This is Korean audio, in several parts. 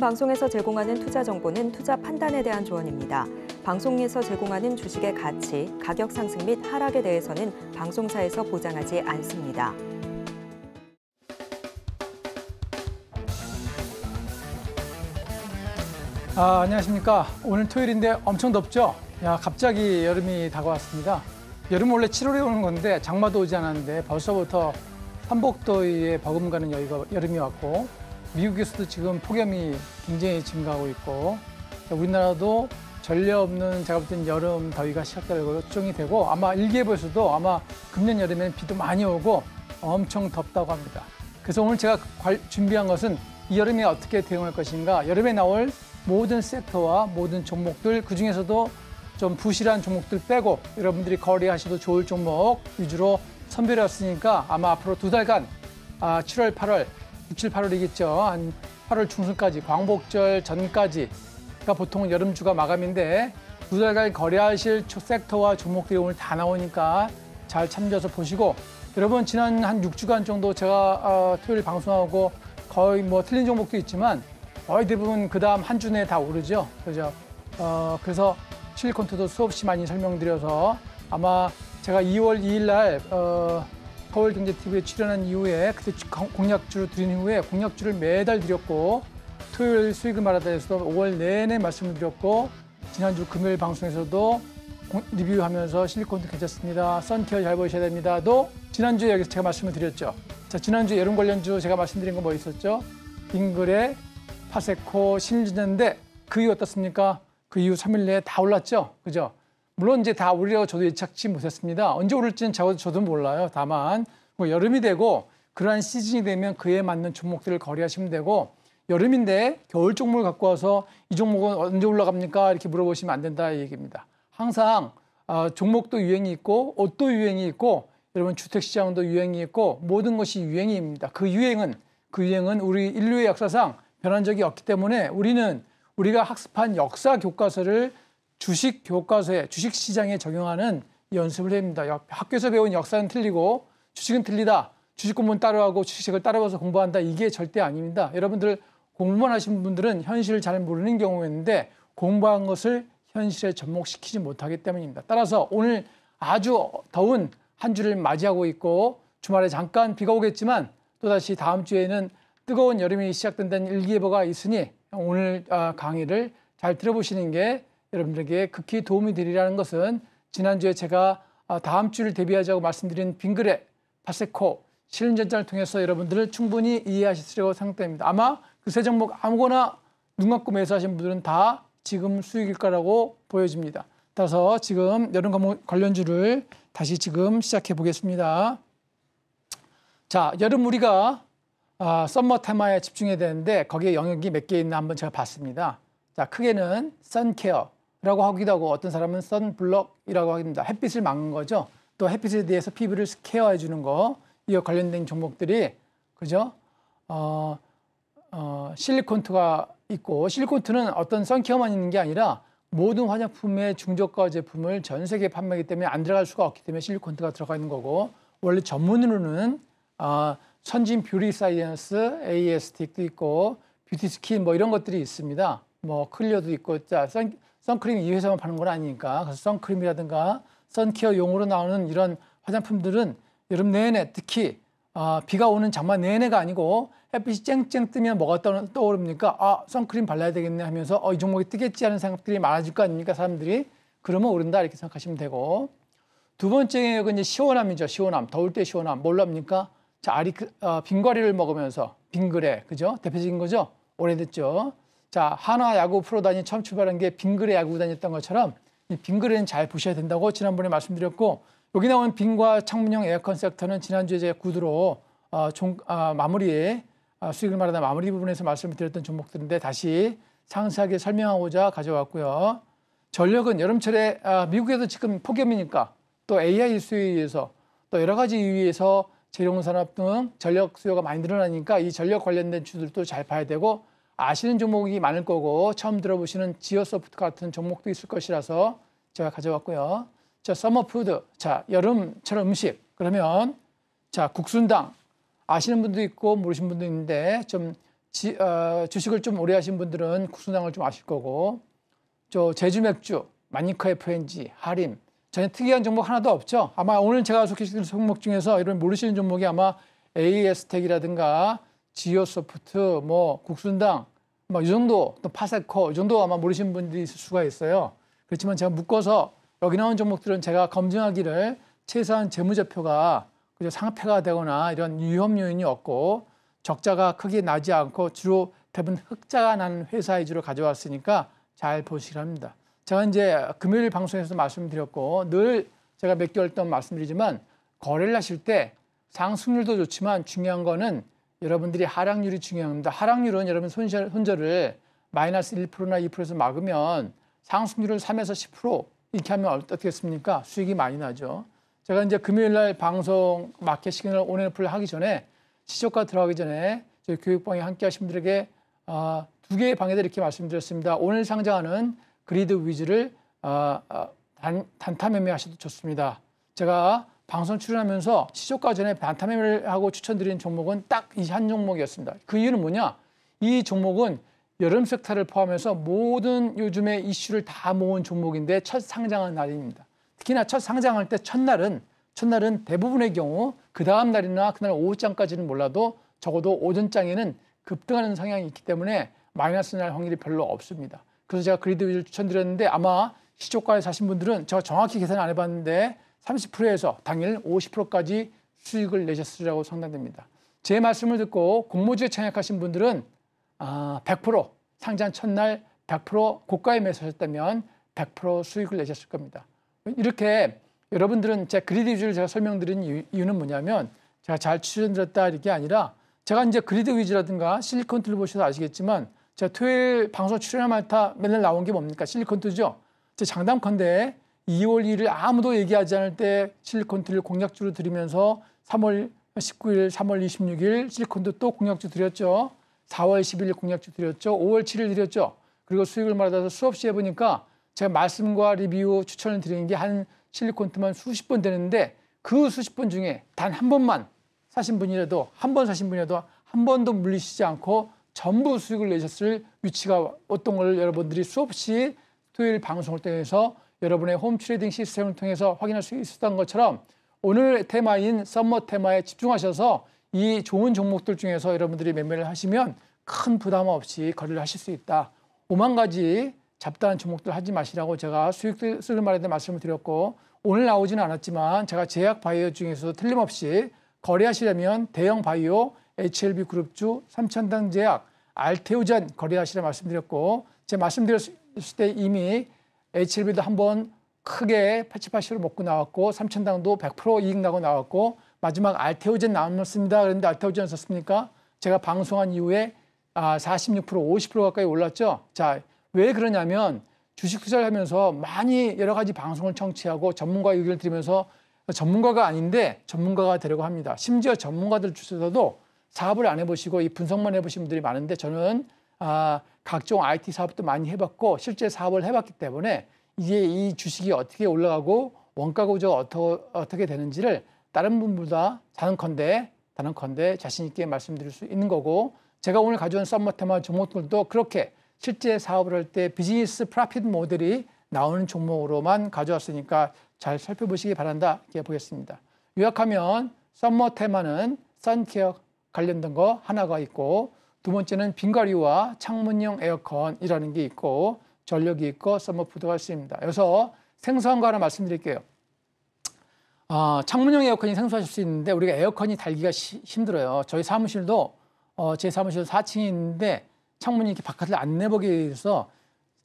본 방송에서 제공하는 투자 정보는 투자 판단에 대한 조언입니다. 방송에서 제공하는 주식의 가치, 가격 상승 및 하락에 대해서는 방송사에서 보장하지 않습니다. 아, 안녕하십니까. 오늘 토요일인데 엄청 덥죠? 야, 갑자기 여름이 다가왔습니다. 여름 원래 7월에 오는 건데 장마도 오지 않았는데 벌써부터 한복더에 버금가는 여의가 여름이 왔고 미국에서도 지금 폭염이 굉장히 증가하고 있고 우리나라도 전례 없는 제가 볼땐 여름 더위가 시작되고 요정이 되고 아마 일기예보에서도 아마 금년 여름에는 비도 많이 오고 엄청 덥다고 합니다. 그래서 오늘 제가 준비한 것은 이 여름에 어떻게 대응할 것인가 여름에 나올 모든 섹터와 모든 종목들 그중에서도 좀 부실한 종목들 빼고 여러분들이 거래하셔도 좋을 종목 위주로 선별왔으니까 아마 앞으로 두 달간 7월, 아, 8월 6, 7, 8월이겠죠. 한 8월 중순까지 광복절 전까지 그러니까 보통은 여름 주가 마감인데 두 달간 거래하실 섹터와 종목들이 오늘 다 나오니까 잘 참조해서 보시고 여러분 지난 한 6주간 정도 제가 어, 토요일 방송하고 거의 뭐 틀린 종목도 있지만 거의 대부분 그 다음 한 주 내에 다 오르죠. 그죠? 어, 그래서 실리콘트도 수없이 많이 설명드려서 아마 제가 2월 2일 날 어, 서울경제TV에 출연한 이후에 그때 공약주를 드린 이후에 공약주를 매달 드렸고 토요일 수익을 말하다에서도 5월 내내 말씀을 드렸고 지난주 금요일 방송에서도 리뷰하면서 실리콘도 괜찮습니다. 선케어 잘 보셔야 됩니다.도 지난주에 여기서 제가 말씀을 드렸죠. 자 지난주 여름 관련주 제가 말씀드린 거 뭐 있었죠? 빙글레 파세코, 신일전인데 그 이후 어떻습니까? 그 이후 3일 내에 다 올랐죠? 그죠? 물론 이제 다 오리라고 저도 예측치 못했습니다. 언제 오를지는 저도, 저도 몰라요. 다만 뭐 여름이 되고 그러한 시즌이 되면 그에 맞는 종목들을 거래하시면 되고 여름인데 겨울 종목을 갖고 와서 이 종목은 언제 올라갑니까? 이렇게 물어보시면 안 된다 이 얘기입니다. 항상 어, 종목도 유행이 있고 옷도 유행이 있고 여러분 주택 시장도 유행이 있고 모든 것이 유행입니다. 그 유행은 그 유행은 우리 인류의 역사상 변한 적이 없기 때문에 우리는 우리가 학습한 역사 교과서를 주식 교과서에 주식 시장에 적용하는 연습을 합니다. 학교에서 배운 역사는 틀리고 주식은 틀리다. 주식 공부는 따로하고 주식을 따라와서 공부한다. 이게 절대 아닙니다. 여러분들 공부만 하신 분들은 현실을 잘 모르는 경우였는데 공부한 것을 현실에 접목시키지 못하기 때문입니다. 따라서 오늘 아주 더운 한 주를 맞이하고 있고 주말에 잠깐 비가 오겠지만 또다시 다음 주에는 뜨거운 여름이 시작된다는 일기예보가 있으니 오늘 아, 강의를 잘 들어보시는 게 여러분들에게 극히 도움이 되리라는 것은 지난주에 제가 아, 다음 주를 대비하자고 말씀드린 빙그레, 파세코, 실린전자를 통해서 여러분들을 충분히 이해하시려고 생각됩니다. 아마 그 세 종목 아무거나 눈 감고 매수하신 분들은 다 지금 수익일 거라고 보여집니다. 따라서 지금 여름 과목 관련주를 다시 지금 시작해 보겠습니다. 자, 여름 우리가 아, 썸머 테마에 집중해야 되는데 거기에 영역이 몇 개 있나 한번 제가 봤습니다. 자, 크게는 선케어, 라고 하기도 하고 어떤 사람은 선블럭이라고 합니다. 햇빛을 막는 거죠. 또 햇빛에 대해서 피부를 케어해 주는 거 이와 관련된 종목들이 그죠? 어, 어, 실리콘트가 있고 실리콘트는 어떤 선케어만 있는 게 아니라 모든 화장품의 중저가 제품을 전 세계에 판매하기 때문에 안 들어갈 수가 없기 때문에 실리콘트가 들어가 있는 거고 원래 전문으로는 어, 아, 선진 뷰리 사이언스, AS틱도 있고 뷰티 스킨 뭐 이런 것들이 있습니다. 뭐 클리어도 있고 자, 선, 선크림 이 회사만 파는 건 아니니까 그래서 선크림이라든가 선케어 용으로 나오는 이런 화장품들은 여름 내내 특히 아, 비가 오는 장마 내내가 아니고 햇빛이 쨍쨍 뜨면 뭐가 떠, 오릅니까아 선크림 발라야 되겠네 하면서 어, 이 종목이 뜨겠지 하는 생각들이 많아질 거 아닙니까 사람들이 그러면 오른다 이렇게 생각하시면 되고 두 번째 그 이제 시원함이죠 시원함 더울 때 시원함 뭘로 합니까 자 아리 그, 어, 빙과리를 먹으면서 빙그레 그죠 대표적인 거죠 오래됐죠 자, 하나 야구 프로단이 처음 출발한 게 빙그레 야구단이었던 것처럼 이 빙그레는 잘 보셔야 된다고 지난번에 말씀드렸고 여기 나온 빙과 창문형 에어컨 섹터는 지난주에 제구두로 어, 종, 어, 마무리에 어, 수익을 말하다 마무리 부분에서 말씀 드렸던 종목들인데 다시 상세하게 설명하고자 가져왔고요. 전력은 여름철에 아, 미국에도 지금 폭염이니까 또 AI 수요에 의해서 또 여러 가지 이유에서 재료산업 등 전력 수요가 많이 늘어나니까 이 전력 관련된 주들도 잘 봐야 되고 아시는 종목이 많을 거고 처음 들어보시는 지오소프트 같은 종목도 있을 것이라서 제가 가져왔고요. 자, 서머푸드, 자, 여름철 음식. 그러면 자, 국순당 아시는 분도 있고 모르신 분도 있는데 좀 지, 어, 주식을 좀 오래 하신 분들은 국순당을 좀 아실 거고 저 제주 맥주, 마니카 FNG, 하림 전혀 특이한 종목 하나도 없죠. 아마 오늘 제가 소개시킬 종목 중에서 이런 모르시는 종목이 아마 AS텍이라든가 지오소프트, 뭐 국순당, 뭐이 정도, 또 파세코 이 정도 아마 모르시는 분들이 있을 수가 있어요. 그렇지만 제가 묶어서 여기 나온 종목들은 제가 검증하기를 최소한 재무제표가 그저 상패가 되거나 이런 위험 요인이 없고 적자가 크게 나지 않고 주로 대부분 흑자가 난 회사 위주로 가져왔으니까 잘 보시랍니다. 기 제가 이제 금요일 방송에서 말씀드렸고 늘 제가 몇 개월 동안 말씀드리지만 거래를 하실 때 상승률도 좋지만 중요한 거는 여러분들이 하락률이 중요합니다. 하락률은 여러분 손절, 손절을 마이너스 1%나 2%에서 막으면 상승률을 3에서 10% 이렇게 하면 어떻겠습니까? 수익이 많이 나죠. 제가 이제 금요일 날 방송 마켓 시그널 온앤오프를 하기 전에 시초가 들어가기 전에 저희 교육방에 함께 하신 분들에게 어, 두 개의 방에다 이렇게 말씀드렸습니다. 오늘 상장하는 그리드 위즈를 어, 단, 단타 매매하셔도 좋습니다. 제가 방송 출연하면서 시초과 전에 반타매을 하고 추천드린 종목은 딱 이 한 종목이었습니다. 그 이유는 뭐냐? 이 종목은 여름 섹터를 포함해서 모든 요즘의 이슈를 다 모은 종목인데 첫 상장한 날입니다. 특히나 첫 상장할 때 첫날은 첫날은 대부분의 경우 그 다음 날이나 그날 오후장까지는 몰라도 적어도 오전장에는 급등하는 성향이 있기 때문에 마이너스 날 확률이 별로 없습니다. 그래서 제가 그리드 위를 추천드렸는데 아마 시초가에 사신 분들은 제가 정확히 계산 안 해봤는데 30%에서 당일 50%까지 수익을 내셨으리라고 상담됩니다. 제 말씀을 듣고 공모주에 창약하신 분들은 100% 아, 상장 첫날 100% 고가에 매수하셨다면 100% 수익을 내셨을 겁니다. 이렇게 여러분들은 제 그리드 위주를 제가 설명드린 이유는 뭐냐면 제가 잘 추천드렸다 이게 아니라 제가 이제 그리드 위주라든가 실리콘 툴 보셔서 아시겠지만 제가 토요일 방송 출연할면다 맨날 나온 게 뭡니까? 실리콘 툴죠. 제 장담컨대 2월 1일 아무도 얘기하지 않을 때 실리콘트를 공약주로 들이면서 3월 19일, 3월 26일 실리콘도 또 공약주 드렸죠. 4월 10일 공약주 드렸죠. 5월 7일 드렸죠. 그리고 수익을 말하다서 수없이 해보니까 제가 말씀과 리뷰 추천을 드리는 게 한 실리콘트만 수십 번 되는데 그 수십 번 중에 단 한 번만 사신 분이라도 한 번 사신 분이라도 한 번도 물리시지 않고 전부 수익을 내셨을 위치가 어떤 걸 여러분들이 수없이 토요일 방송을 통해서 여러분의 홈트레이딩 시스템을 통해서 확인할 수 있었던 것처럼 오늘 테마인 썸머 테마에 집중하셔서 이 좋은 종목들 중에서 여러분들이 매매를 하시면 큰 부담 없이 거래를 하실 수 있다. 5만 가지 잡다한 종목들 하지 마시라고 제가 수익 쓰는 말에 대해 말씀을 드렸고 오늘 나오지는 않았지만 제가 제약 바이오 중에서도 틀림없이 거래하시려면 대형 바이오, HLB 그룹주, 삼천당 제약, 알테오젠 거래하시라 말씀드렸고 제 말씀드렸을 때 이미 HLB도 한번 크게 88시로 먹고 나왔고 삼천당도 100% 이익 나고 나왔고 마지막 알테오젠 남았습니다. 그런데 알테오젠 썼습니까? 제가 방송한 이후에 아, 46% 50% 가까이 올랐죠. 자, 왜 그러냐면 주식 투자를 하면서 많이 여러 가지 방송을 청취하고 전문가 의견을 들으면서 전문가가 아닌데 전문가가 되려고 합니다. 심지어 전문가들 주셔서도 사업을 안 해보시고 이 분석만 해보신 분들이 많은데 저는 아, 각종 IT 사업도 많이 해봤고 실제 사업을 해봤기 때문에 이게 이 주식이 어떻게 올라가고 원가 구조가 어떠, 어떻게 되는지를 다른 분보다 다른컨대 다른컨대 자신 있게 말씀드릴 수 있는 거고 제가 오늘 가져온 썸머 테마 종목들도 그렇게 실제 사업을 할 때 비즈니스 프라핏 모델이 나오는 종목으로만 가져왔으니까 잘 살펴보시기 바란다 이렇게 보겠습니다. 요약하면 썸머 테마는 선케어 관련된 거 하나가 있고 두 번째는 빙가리와 창문형 에어컨이라는 게 있고 전력이 있고 서머푸드가 있습니다 여기서 생소한거 하나 말씀드릴게요. 어, 창문형 에어컨이 생소하실 수 있는데 우리가 에어컨이 달기가 시, 힘들어요. 저희 사무실도 어, 제 사무실 4층인데 창문이 이렇게 바깥을 안 내보게 돼서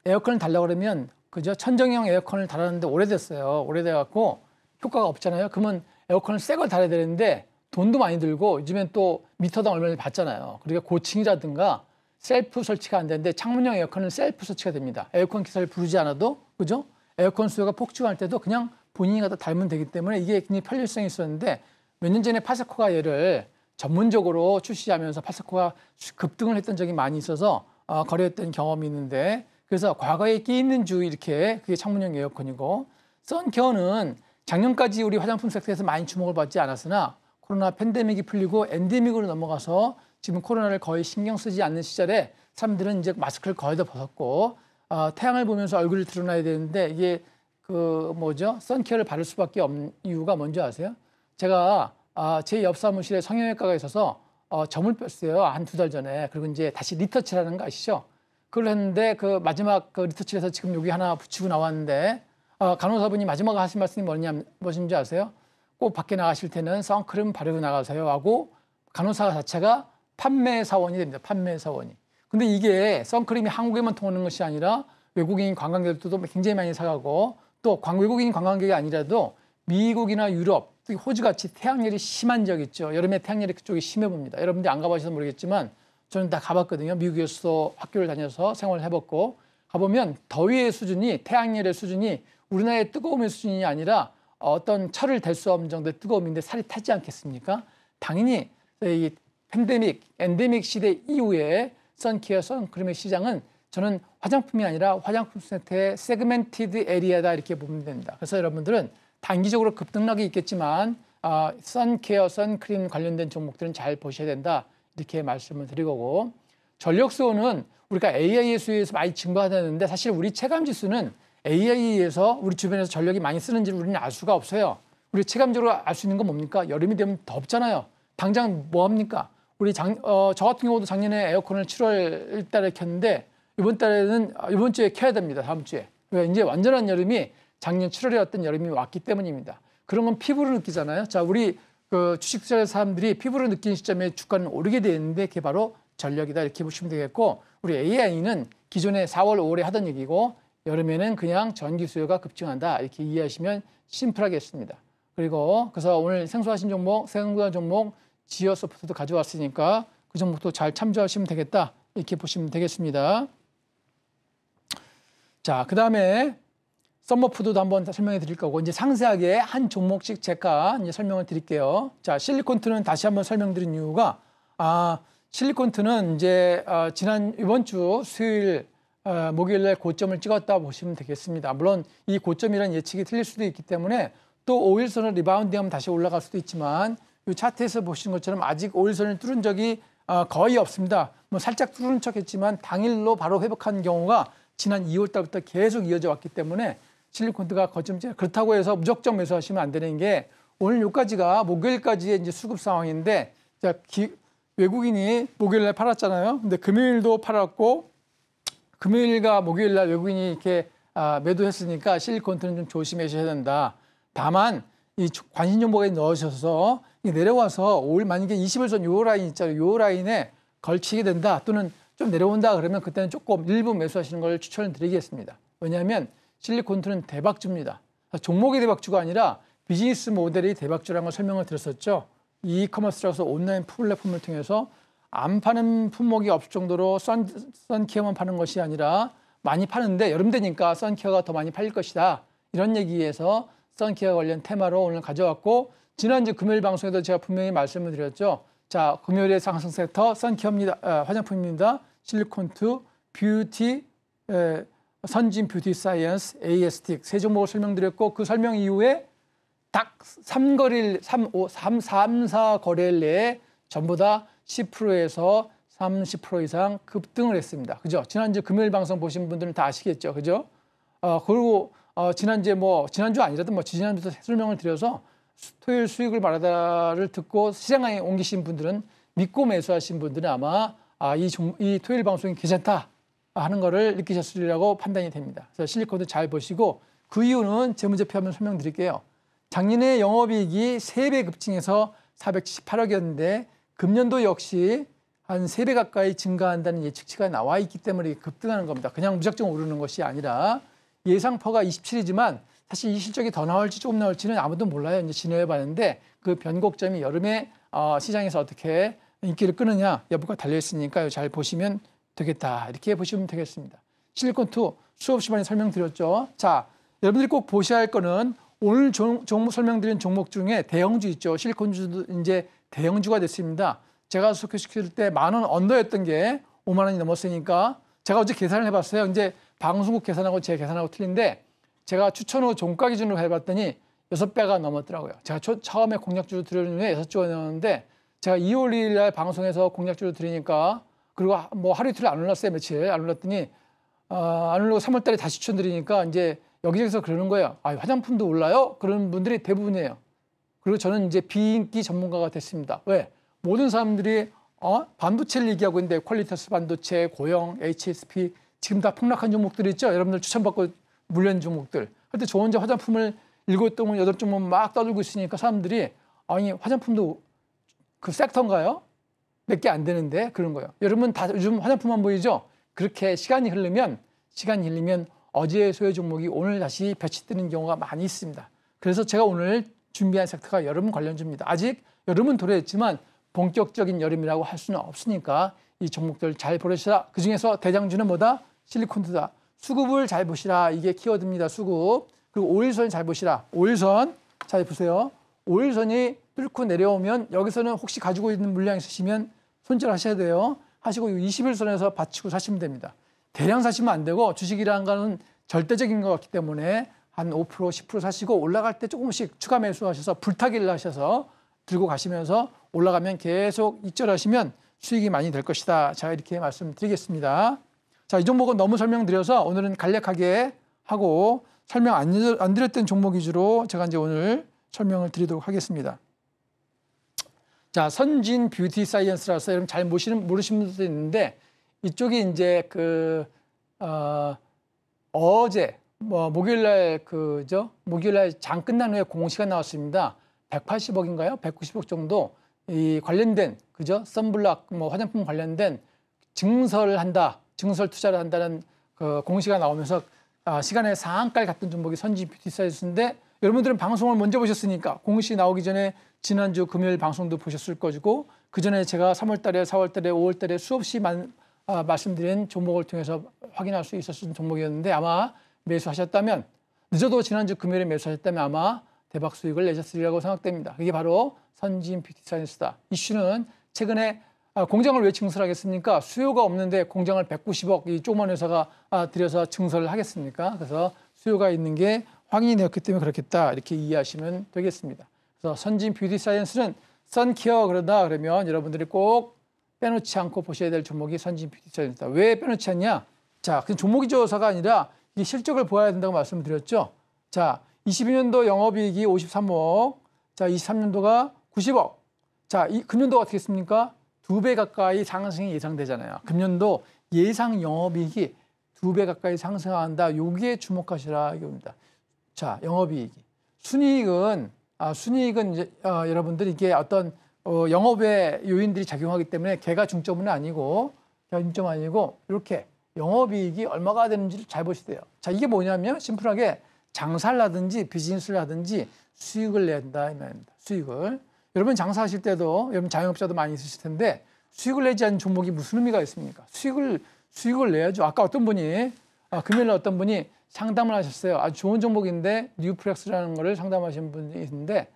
에어컨을 달라고 그러면 그저 천정형 에어컨을 달았는데 오래됐어요. 오래돼 갖고 효과가 없잖아요. 그러면 에어컨을 새 걸 달아야 되는데 돈도 많이 들고 요즘엔 또 미터당 얼마를 받잖아요. 그러니까 고층이라든가 셀프 설치가 안 되는데 창문형 에어컨은 셀프 설치가 됩니다. 에어컨 기사를 부르지 않아도 그죠? 에어컨 수요가 폭증할 때도 그냥 본인이 갖다 달면 되기 때문에 이게 굉장히 편리성이 있었는데 몇 년 전에 파세코가 얘를 전문적으로 출시하면서 파세코가 급등을 했던 적이 많이 있어서 어, 거래했던 경험이 있는데 그래서 과거에 끼 있는 주 이렇게 그게 창문형 에어컨이고 썬케어는 작년까지 우리 화장품 섹터에서 많이 주목을 받지 않았으나 코로나 팬데믹이 풀리고 엔데믹으로 넘어가서 지금 코로나를 거의 신경 쓰지 않는 시절에 사람들은 이제 마스크를 거의 다 벗었고 어, 태양을 보면서 얼굴을 드러나야 되는데 이게 그 뭐죠 선케어를 바를 수밖에 없는 이유가 뭔지 아세요? 제가 아, 제 옆 사무실에 성형외과가 있어서 어, 점을 뺐어요 한 두 달 전에 그리고 이제 다시 리터치라는 거 아시죠? 그걸 했는데 그 마지막 그 리터치에서 지금 여기 하나 붙이고 나왔는데 어, 간호사분이 마지막 에 하신 말씀이 뭐냐 무엇인지 아세요? 꼭 밖에 나가실 때는 선크림 바르고 나가세요 하고 간호사 자체가 판매 사원이 됩니다. 판매 사원이. 근데 이게 선크림이 한국에만 통하는 것이 아니라 외국인 관광객들도 굉장히 많이 사가고 또 외국인 관광객이 아니라도 미국이나 유럽, 특히 호주같이 태양열이 심한 지역 있죠. 여름에 태양열이 그쪽이 심해 봅니다. 여러분들 안 가봐서 모르겠지만 저는 다 가봤거든요. 미국에서도 학교를 다녀서 생활을 해봤고 가보면 더위의 수준이 태양열의 수준이 우리나라의 뜨거움의 수준이 아니라 어, 어떤 철을 댈 수 없는 정도의 뜨거움인데 살이 타지 않겠습니까? 당연히 이 팬데믹, 엔데믹 시대 이후에 선케어, 선크림의 시장은 저는 화장품이 아니라 화장품 센터의 세그멘티드 에리아다 이렇게 보면 됩니다. 그래서 여러분들은 단기적으로 급등락이 있겠지만 아, 선케어, 선크림 관련된 종목들은 잘 보셔야 된다 이렇게 말씀을 드리고 전력 수호는 우리가 AI의 수요에서 많이 증가하다는데 사실 우리 체감 지수는 AI에 의해서 우리 주변에서 전력이 많이 쓰는지를 우리는 알 수가 없어요. 우리 체감적으로 알 수 있는 건 뭡니까? 여름이 되면 덥잖아요. 당장 뭐 합니까? 우리 장, 어, 저 같은 경우도 작년에 에어컨을 7월 달에 켰는데 이번 달에는 아, 이번 주에 켜야 됩니다. 다음 주에. 왜 그러니까 이제 완전한 여름이 작년 7월이었던 여름이 왔기 때문입니다. 그런 건피부를 느끼잖아요. 자, 우리 그 주식 투자 사람들이 피부를 느끼는 시점에 주가는 오르게 되는데 그게 바로 전력이다 이렇게 보시면 되겠고 우리 AI는 기존에 4월, 5월에 하던 얘기고 여름에는 그냥 전기 수요가 급증한다 이렇게 이해하시면 심플하겠습니다. 그리고 그래서 오늘 생소하신 종목, 생소한 종목 지어 소프트도 가져왔으니까 그 종목도 잘 참조하시면 되겠다 이렇게 보시면 되겠습니다. 자, 그 다음에 썸머푸드도 한번 설명해 드릴 거고 이제 상세하게 한 종목씩 제가 이제 설명을 드릴게요. 자, 실리콘트는 다시 한번 설명드린 이유가 아 실리콘트는 이제 어, 지난 이번 주 수요일 어, 목요일 날 고점을 찍었다 보시면 되겠습니다. 물론 이고점이란 예측이 틀릴 수도 있기 때문에 또 5일선을 리바운드하면 다시 올라갈 수도 있지만 이 차트에서 보신 것처럼 아직 5일선을 뚫은 적이 어, 거의 없습니다. 뭐 살짝 뚫은 척했지만 당일로 바로 회복한 경우가 지난 2월 달부터 계속 이어져 왔기 때문에 실리콘드가 거점제 그렇다고 해서 무적점 매수하시면 안 되는 게 오늘 요까지가 목요일까지의 이제 수급 상황인데 자, 기, 외국인이 목요일날 팔았잖아요. 근데 금요일도 팔았고 금요일과 목요일 날 외국인이 이렇게 아, 매도했으니까 실리콘트는 좀 조심하셔야 된다. 다만 이 관심 종목에 넣으셔서 내려와서 올 만약에 20일선 요 라인 있잖아요. 요 라인에 걸치게 된다 또는 좀 내려온다 그러면 그때는 조금 일부 매수하시는 걸 추천을 드리겠습니다. 왜냐하면 실리콘트는 대박주입니다. 종목이 대박주가 아니라 비즈니스 모델이 대박주라는 걸 설명을 드렸었죠. 이커머스라서 온라인 플랫폼을 통해서 안 파는 품목이 없을 정도로 선, 선케어만 파는 것이 아니라 많이 파는데 여름 되니까 선케어가 더 많이 팔릴 것이다. 이런 얘기에서 선케어 관련 테마로 오늘 가져왔고 지난주 금요일 방송에도 제가 분명히 말씀을 드렸죠. 자, 금요일의 상승세터 선케어입니다. 아, 화장품입니다. 실리콘투 뷰티, 에, 선진 뷰티 사이언스, 에이에스틱 세 종목을 설명드렸고 그 설명 이후에 딱3거리일 3, 5, 3, 3, 4거래일 내에 전부 다 10%에서 30% 이상 급등을 했습니다. 그죠? 지난주 금요일 방송 보신 분들은 다 아시겠죠. 그죠? 어, 그리고 어, 지난주에 뭐 지난주 아니라도 뭐 지난주부터 설명을 드려서 토요일 수익을 말하다를 듣고 시장에 옮기신 분들은 믿고 매수하신 분들은 아마 아, 이, 종, 이 토요일 방송이 괜찮다 하는 거를 느끼셨으리라고 판단이 됩니다. 그래서 실리콘도 잘 보시고 그 이유는 재무제표 한번 설명드릴게요. 작년에 영업이익이 3배 급증해서 418억이었는데 금년도 역시 한 3배 가까이 증가한다는 예측치가 나와 있기 때문에 급등하는 겁니다. 그냥 무작정 오르는 것이 아니라 예상퍼가 27이지만 사실 이 실적이 더 나올지 조금 나올지는 아무도 몰라요. 이제 진행해 봤는데 그 변곡점이 여름에 어, 시장에서 어떻게 인기를 끄느냐 여부가 달려 있으니까요. 잘 보시면 되겠다. 이렇게 보시면 되겠습니다. 실리콘2 수업 시간에 설명드렸죠. 자, 여러분들이 꼭 보셔야 할 거는 오늘 종, 종목 설명드린 종목 중에 대형주 있죠. 실리콘주도 이제 대형주가 됐습니다. 제가 소개시킬 때 만 원 언더였던 게 5만 원이 넘었으니까 제가 어제 계산을 해봤어요. 이제 방송국 계산하고 제 계산하고 틀린데 제가 추천 후 종가 기준으로 해봤더니 여섯 배가 넘었더라고요. 제가 초, 처음에 공략주로 들으는 려 후에 6주가넘었는데 제가 2월 2일 날 방송에서 공략주로 들으니까 그리고 뭐 하루 이틀 안 올랐어요. 며칠 안 올랐더니 어, 안 올라고 3월 달에 다시 추천드리니까 이제 여기저기서 그러는 거예요. 아, 화장품도 올라요? 그런 분들이 대부분이에요. 그리고 저는 이제 비인기 전문가가 됐습니다. 왜? 모든 사람들이 어? 반도체를 얘기하고 있는데 퀄리터스 반도체, 고형, HSP 지금 다 폭락한 종목들 있죠? 여러분들 추천받고 물린 종목들. 그런데 저 혼자 화장품을 일곱 종목, 여덟 종목 막 떠들고 있으니까 사람들이 아니 화장품도 그 섹터인가요? 몇 개 안 되는데 그런 거예요. 여러분 다 요즘 화장품만 보이죠? 그렇게 시간이 흐르면 시간이 흘리면 어제의 소요 종목이 오늘 다시 배치되는 경우가 많이 있습니다. 그래서 제가 오늘 준비한 섹터가 여름 관련주입니다. 아직 여름은 도래했지만 본격적인 여름이라고 할 수는 없으니까 이 종목들 잘 보시라. 그중에서 대장주는 뭐다? 실리콘트다. 수급을 잘 보시라. 이게 키워드입니다. 수급. 그리고 오일선 잘 보시라. 오일선 잘 보세요. 오일선이 뚫고 내려오면 여기서는 혹시 가지고 있는 물량 있으시면 손절하셔야 돼요. 하시고 21선에서 받치고 사시면 됩니다. 대량 사시면 안 되고 주식이라는 거는 절대적인 것 같기 때문에 한 5% 10% 사시고 올라갈 때 조금씩 추가 매수하셔서 불타기를 하셔서 들고 가시면서 올라가면 계속 익절하시면 수익이 많이 될 것이다. 제가 이렇게 말씀드리겠습니다. 자, 이 종목은 너무 설명드려서 오늘은 간략하게 하고 설명 안, 드렸던 종목 위주로 제가 이제 오늘 설명을 드리도록 하겠습니다. 자, 선진 뷰티 사이언스라서 여러분 잘모르시는 분들도 있는데 이쪽이 이제 그 어, 어제 뭐 목요일날 그죠 목요일날 장 끝난 후에 공시가 나왔습니다. 180억인가요? 190억 정도 이 관련된 그죠 썬블락 뭐 화장품 관련된 증설을 한다, 증설 투자를 한다는 그 공시가 나오면서 아, 시간의 상한가를 갔던 종목이 선지 뷰티 사이즈인데 여러분들은 방송을 먼저 보셨으니까 공시 나오기 전에 지난주 금요일 방송도 보셨을 거고그 전에 제가 3월달에 4월달에 5월달에 수없이 많은 아, 말씀드린 종목을 통해서 확인할 수 있었던 종목이었는데 아마 매수하셨다면 늦어도 지난주 금요일에 매수하셨다면 아마 대박 수익을 내셨으리라고 생각됩니다. 이게 바로 선진 뷰티 사이언스다. 이슈는 최근에 아, 공장을 왜 증설하겠습니까? 수요가 없는데 공장을 190억 이 조그만 회사가 아, 들여서 증설을 하겠습니까? 그래서 수요가 있는 게 확인이 되었기 때문에 그렇겠다 이렇게 이해하시면 되겠습니다. 그래서 선진 뷰티 사이언스는 선케어 그러다 그러면 여러분들이 꼭 빼놓지 않고 보셔야 될 종목이 선진 퓨처입니다. 왜 빼놓지 않냐? 자, 그 종목이 조사가 아니라 이 실적을 보아야 된다고 말씀을 드렸죠. 자, 22년도 영업이익이 53억, 자, 23년도가 90억. 자, 이 금년도가 어떻게 했습니까? 두 배 가까이 상승이 예상되잖아요. 금년도 예상 영업이익이 두 배 가까이 상승한다. 여기에 주목하시라 이겁니다. 자, 영업이익이. 순이익은 아, 순이익은 이제, 어, 여러분들 이게 어떤 어, 영업의 요인들이 작용하기 때문에 개가 중점은 아니고 개가 중점 아니고 이렇게 영업이익이 얼마가 되는지를 잘 보시대요. 자 이게 뭐냐면 심플하게 장사를 하든지 비즈니스를 하든지 수익을 낸다 이 말입니다. 수익을 여러분 장사하실 때도 여러분 자영업자도 많이 있으실 텐데 수익을 내지 않는 종목이 무슨 의미가 있습니까? 수익을 수익을 내야죠. 아까 어떤 분이 아, 금요일날 어떤 분이 상담을 하셨어요. 아주 좋은 종목인데 뉴플렉스라는 거를 상담하신 분이 있는데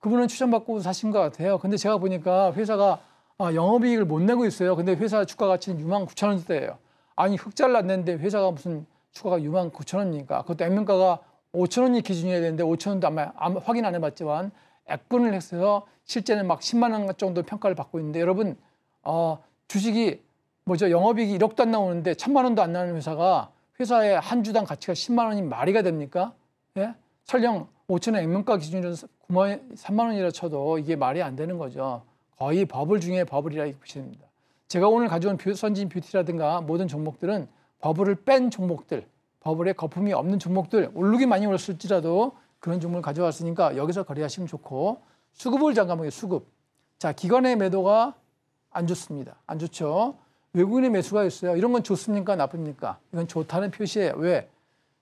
그분은 추천받고 사신 것 같아요. 근데 제가 보니까 회사가 아, 영업이익을 못 내고 있어요. 근데 회사 주가 가치는 6만 9천 원대예요. 아니 흑자를 났는데 회사가 무슨 주가가 6만 9천 원입니까? 그것도 액면가가 5천 원이 기준이어야 되는데 5천 원도 아마, 아마 확인 안 해봤지만 액분을 해서 실제는 막 10만 원 정도 평가를 받고 있는데 여러분 어, 주식이 뭐죠 영업이익이 1억도 안 나오는데 천만 원도 안 나는 회사가 회사의 한 주당 가치가 10만 원이 말이가 됩니까? 예? 설령 5천원 액면가 기준으로 9만 3만 원이라 쳐도 이게 말이 안 되는 거죠. 거의 버블 중에 버블이라 보시면 됩니다. 제가 오늘 가져온 뷰, 선진 뷰티라든가 모든 종목들은 버블을 뺀 종목들, 버블에 거품이 없는 종목들, 올르기 많이 올랐을지라도 그런 종목을 가져왔으니까 여기서 거래하시면 좋고 수급을 잠깐만요. 수급. 자, 기관의 매도가 안 좋습니다. 안 좋죠. 외국인의 매수가 있어요. 이런 건 좋습니까? 나쁩니까? 이건 좋다는 표시예요. 왜?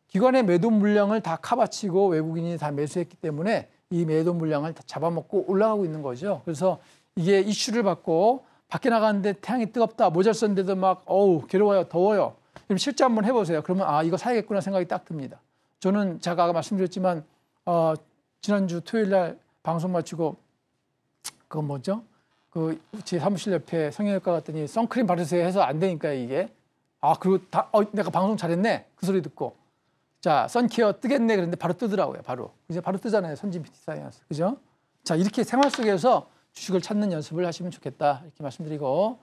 기관의 매도 물량을 다 커버치고 외국인이 다 매수했기 때문에 이 매도 물량을 다 잡아먹고 올라가고 있는 거죠. 그래서 이게 이슈를 받고 밖에 나가는데 태양이 뜨겁다 모자를 썼는데도 막 어우 괴로워요 더워요. 그럼 실제 한번 해보세요. 그러면 아 이거 사야겠구나 생각이 딱 듭니다. 저는 제가 아까 말씀드렸지만 어, 지난주 토요일 날 방송 마치고 그거 뭐죠? 그 제 사무실 옆에 성형외과 갔더니 선크림 바르세요 해서 안 되니까 이게 아 그리고 다 어, 내가 방송 잘했네 그 소리 듣고 자, 선케어 뜨겠네. 그런데 바로 뜨더라고요. 바로. 이제 바로 뜨잖아요. 선진 PT 사이언스. 그죠? 자, 이렇게 생활 속에서 주식을 찾는 연습을 하시면 좋겠다. 이렇게 말씀드리고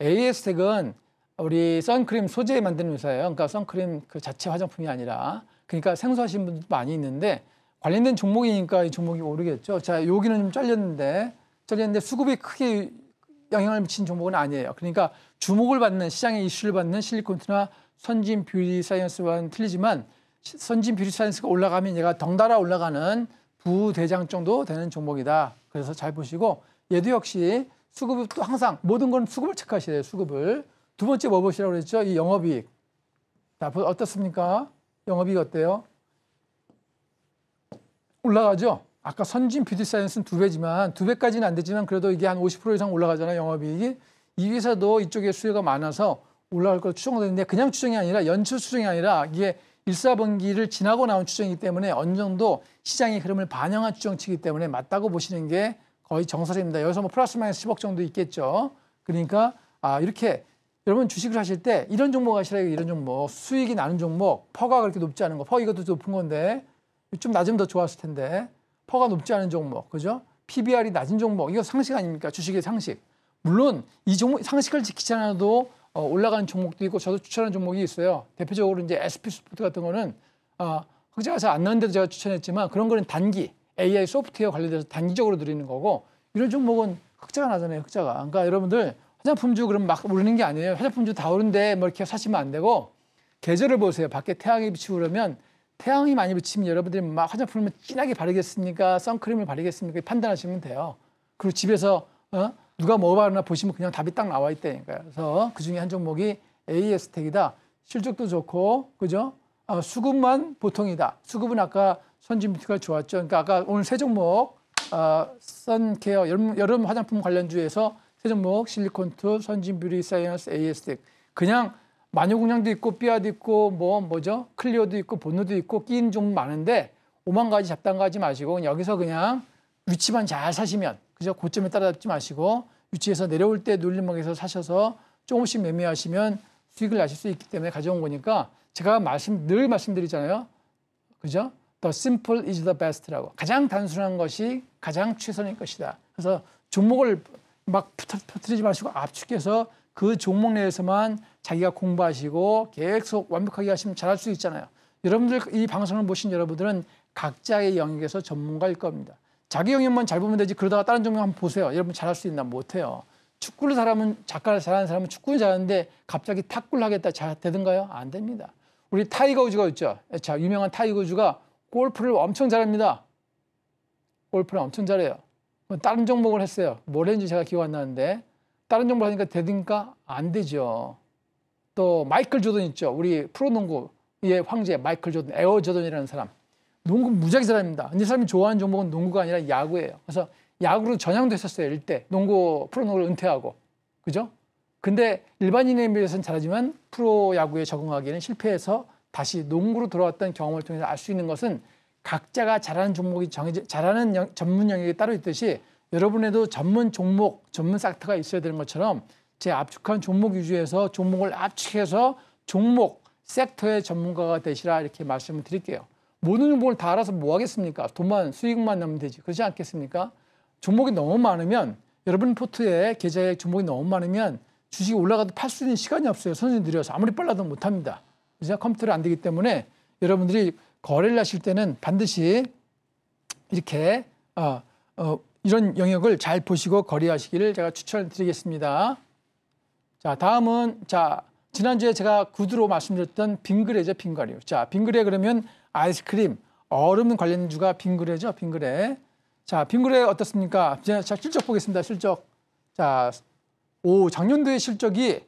AS텍은 우리 선크림 소재 에 만드는 회사예요. 그러니까 선크림 그 자체 화장품이 아니라 그러니까 생소하신 분들도 많이 있는데 관련된 종목이니까 이 종목이 오르겠죠. 자, 여기는 좀 잘렸는데 잘렸는데 수급이 크게 영향을 미친 종목은 아니에요. 그러니까 주목을 받는 시장의 이슈를 받는 실리콘트나 선진 뷰티 사이언스와는 틀리지만 선진 뷰티사이언스가 올라가면 얘가 덩달아 올라가는 부대장 정도 되는 종목이다. 그래서 잘 보시고 얘도 역시 수급을 또 항상 모든 건 수급을 체크하셔야 돼요. 수급을. 두 번째 뭐 보시라고 그랬죠? 이 영업이익. 자, 어떻습니까? 영업이익 어때요? 올라가죠? 아까 선진 뷰티사이언스는 두 배지만 두 배까지는 안 되지만 그래도 이게 한 50% 이상 올라가잖아요. 영업이익이. 이 회사도 이쪽에 수요가 많아서 올라갈 걸 추정되는데 그냥 추정이 아니라 연출 추정이 아니라 이게 1사분기를 지나고 나온 추정이기 때문에 어느 정도 시장의 흐름을 반영한 추정치이기 때문에 맞다고 보시는 게 거의 정설입니다. 여기서 뭐 플러스 마이너스 10억 정도 있겠죠. 그러니까 아 이렇게 여러분 주식을 하실 때 이런 종목 하시라 이런 종목 수익이 나는 종목 퍼가 그렇게 높지 않은 거 퍼 이것도 높은 건데 좀 낮으면 더 좋았을 텐데 퍼가 높지 않은 종목 그죠? PBR이 낮은 종목 이거 상식 아닙니까? 주식의 상식 물론 이 종목 상식을 지키지 않아도 어, 올라가는 종목도 있고 저도 추천하는 종목이 있어요. 대표적으로 이제 SP 소프트 같은 거는 어, 흑자가 잘 안 나는데도 제가 추천했지만 그런 거는 단기 AI 소프트웨어 관련돼서 단기적으로 드리는 거고 이런 종목은 흑자가 나잖아요. 흑자가. 그러니까 여러분들 화장품주 그럼 막 오르는 게 아니에요. 화장품주 다 오른데 뭐 이렇게 사시면 안 되고 계절을 보세요. 밖에 태양이 비치고그러면 태양이 많이 비치면 여러분들이 막 화장품을 진하게 바르겠습니까? 선크림을 바르겠습니까? 판단하시면 돼요. 그리고 집에서 어? 누가 먹어봤나 보시면 그냥 답이 딱 나와 있다니까요. 그래서 그 중에 한 종목이 AS텍이다. 실적도 좋고, 그죠? 아, 수급만 보통이다. 수급은 아까 선진 뷰티가 좋았죠. 그러니까 아까 오늘 세 종목, 아, 선케어, 여름, 여름 화장품 관련주에서 세 종목, 실리콘투, 선진 뷰리, 사이언스, AS텍. 그냥 마녀공장도 있고, 삐아도 있고, 뭐, 뭐죠? 클리어도 있고, 본노도 있고, 끼인 좀 많은데, 오만 가지 잡담 가지 마시고, 여기서 그냥 위치만 잘 사시면 그죠? 고점에 따라잡지 마시고 위치에서 내려올 때 눌림목에서 사셔서 조금씩 매매하시면 수익을 나실 수 있기 때문에 가져온 거니까 제가 말씀 늘 말씀드리잖아요. 그죠? The simple is the best라고. 가장 단순한 것이 가장 최선일 것이다. 그래서 종목을 막 터트리지 마시고 압축해서 그 종목 내에서만 자기가 공부하시고 계속 완벽하게 하시면 잘할 수 있잖아요. 여러분들 이 방송을 보신 여러분들은 각자의 영역에서 전문가일 겁니다. 자기 영역만 잘 보면 되지 그러다가 다른 종목 한번 보세요. 여러분 잘할 수 있나 못해요. 축구를 사람은 작가를 잘하는 사람은 축구는 잘하는데 갑자기 탁구를 하겠다 잘 되든가요? 안 됩니다. 우리 타이거 우즈가 있죠. 자 유명한 타이거 우즈가 골프를 엄청 잘합니다. 골프를 엄청 잘해요. 다른 종목을 했어요. 뭘 했는지 제가 기억 안 나는데 다른 종목을 하니까 되든가 안 되죠. 또 마이클 조던 있죠. 우리 프로농구의 황제 마이클 조던, 에어 조던이라는 사람. 농구 무지하게 잘합니다. 근데 사람이 좋아하는 종목은 농구가 아니라 야구예요. 그래서 야구로 전향도 했었어요. 일대 농구 프로농구를 은퇴하고 그죠? 근데 일반인에 비해서는 잘하지만 프로 야구에 적응하기에는 실패해서 다시 농구로 돌아왔던 경험을 통해서 알 수 있는 것은 각자가 잘하는 종목이 정해져 잘하는 영, 전문 영역이 따로 있듯이 여러분에도 전문 종목, 전문 싹트가 있어야 되는 것처럼 제 압축한 종목 위주에서 종목을 압축해서 종목 섹터의 전문가가 되시라 이렇게 말씀을 드릴게요. 모든 종목을 다 알아서 뭐 하겠습니까? 돈만 수익만 나면 되지. 그렇지 않겠습니까? 종목이 너무 많으면 여러분 포트에 계좌에 종목이 너무 많으면 주식이 올라가도 팔 수 있는 시간이 없어요. 선생님 느려서 아무리 빨라도 못합니다. 그래서 컴퓨터를 안 되기 때문에 여러분들이 거래를 하실 때는 반드시 이렇게 어, 어, 이런 영역을 잘 보시고 거래하시기를 제가 추천드리겠습니다. 자 다음은 자 지난주에 제가 구두로 말씀드렸던 빙그레죠 빙그레요. 자 빙그레 그러면 아이스크림, 얼음 관련주가 빙그레죠, 빙그레. 자, 빙그레 어떻습니까? 자, 실적 보겠습니다, 실적. 자, 오, 작년도에 실적이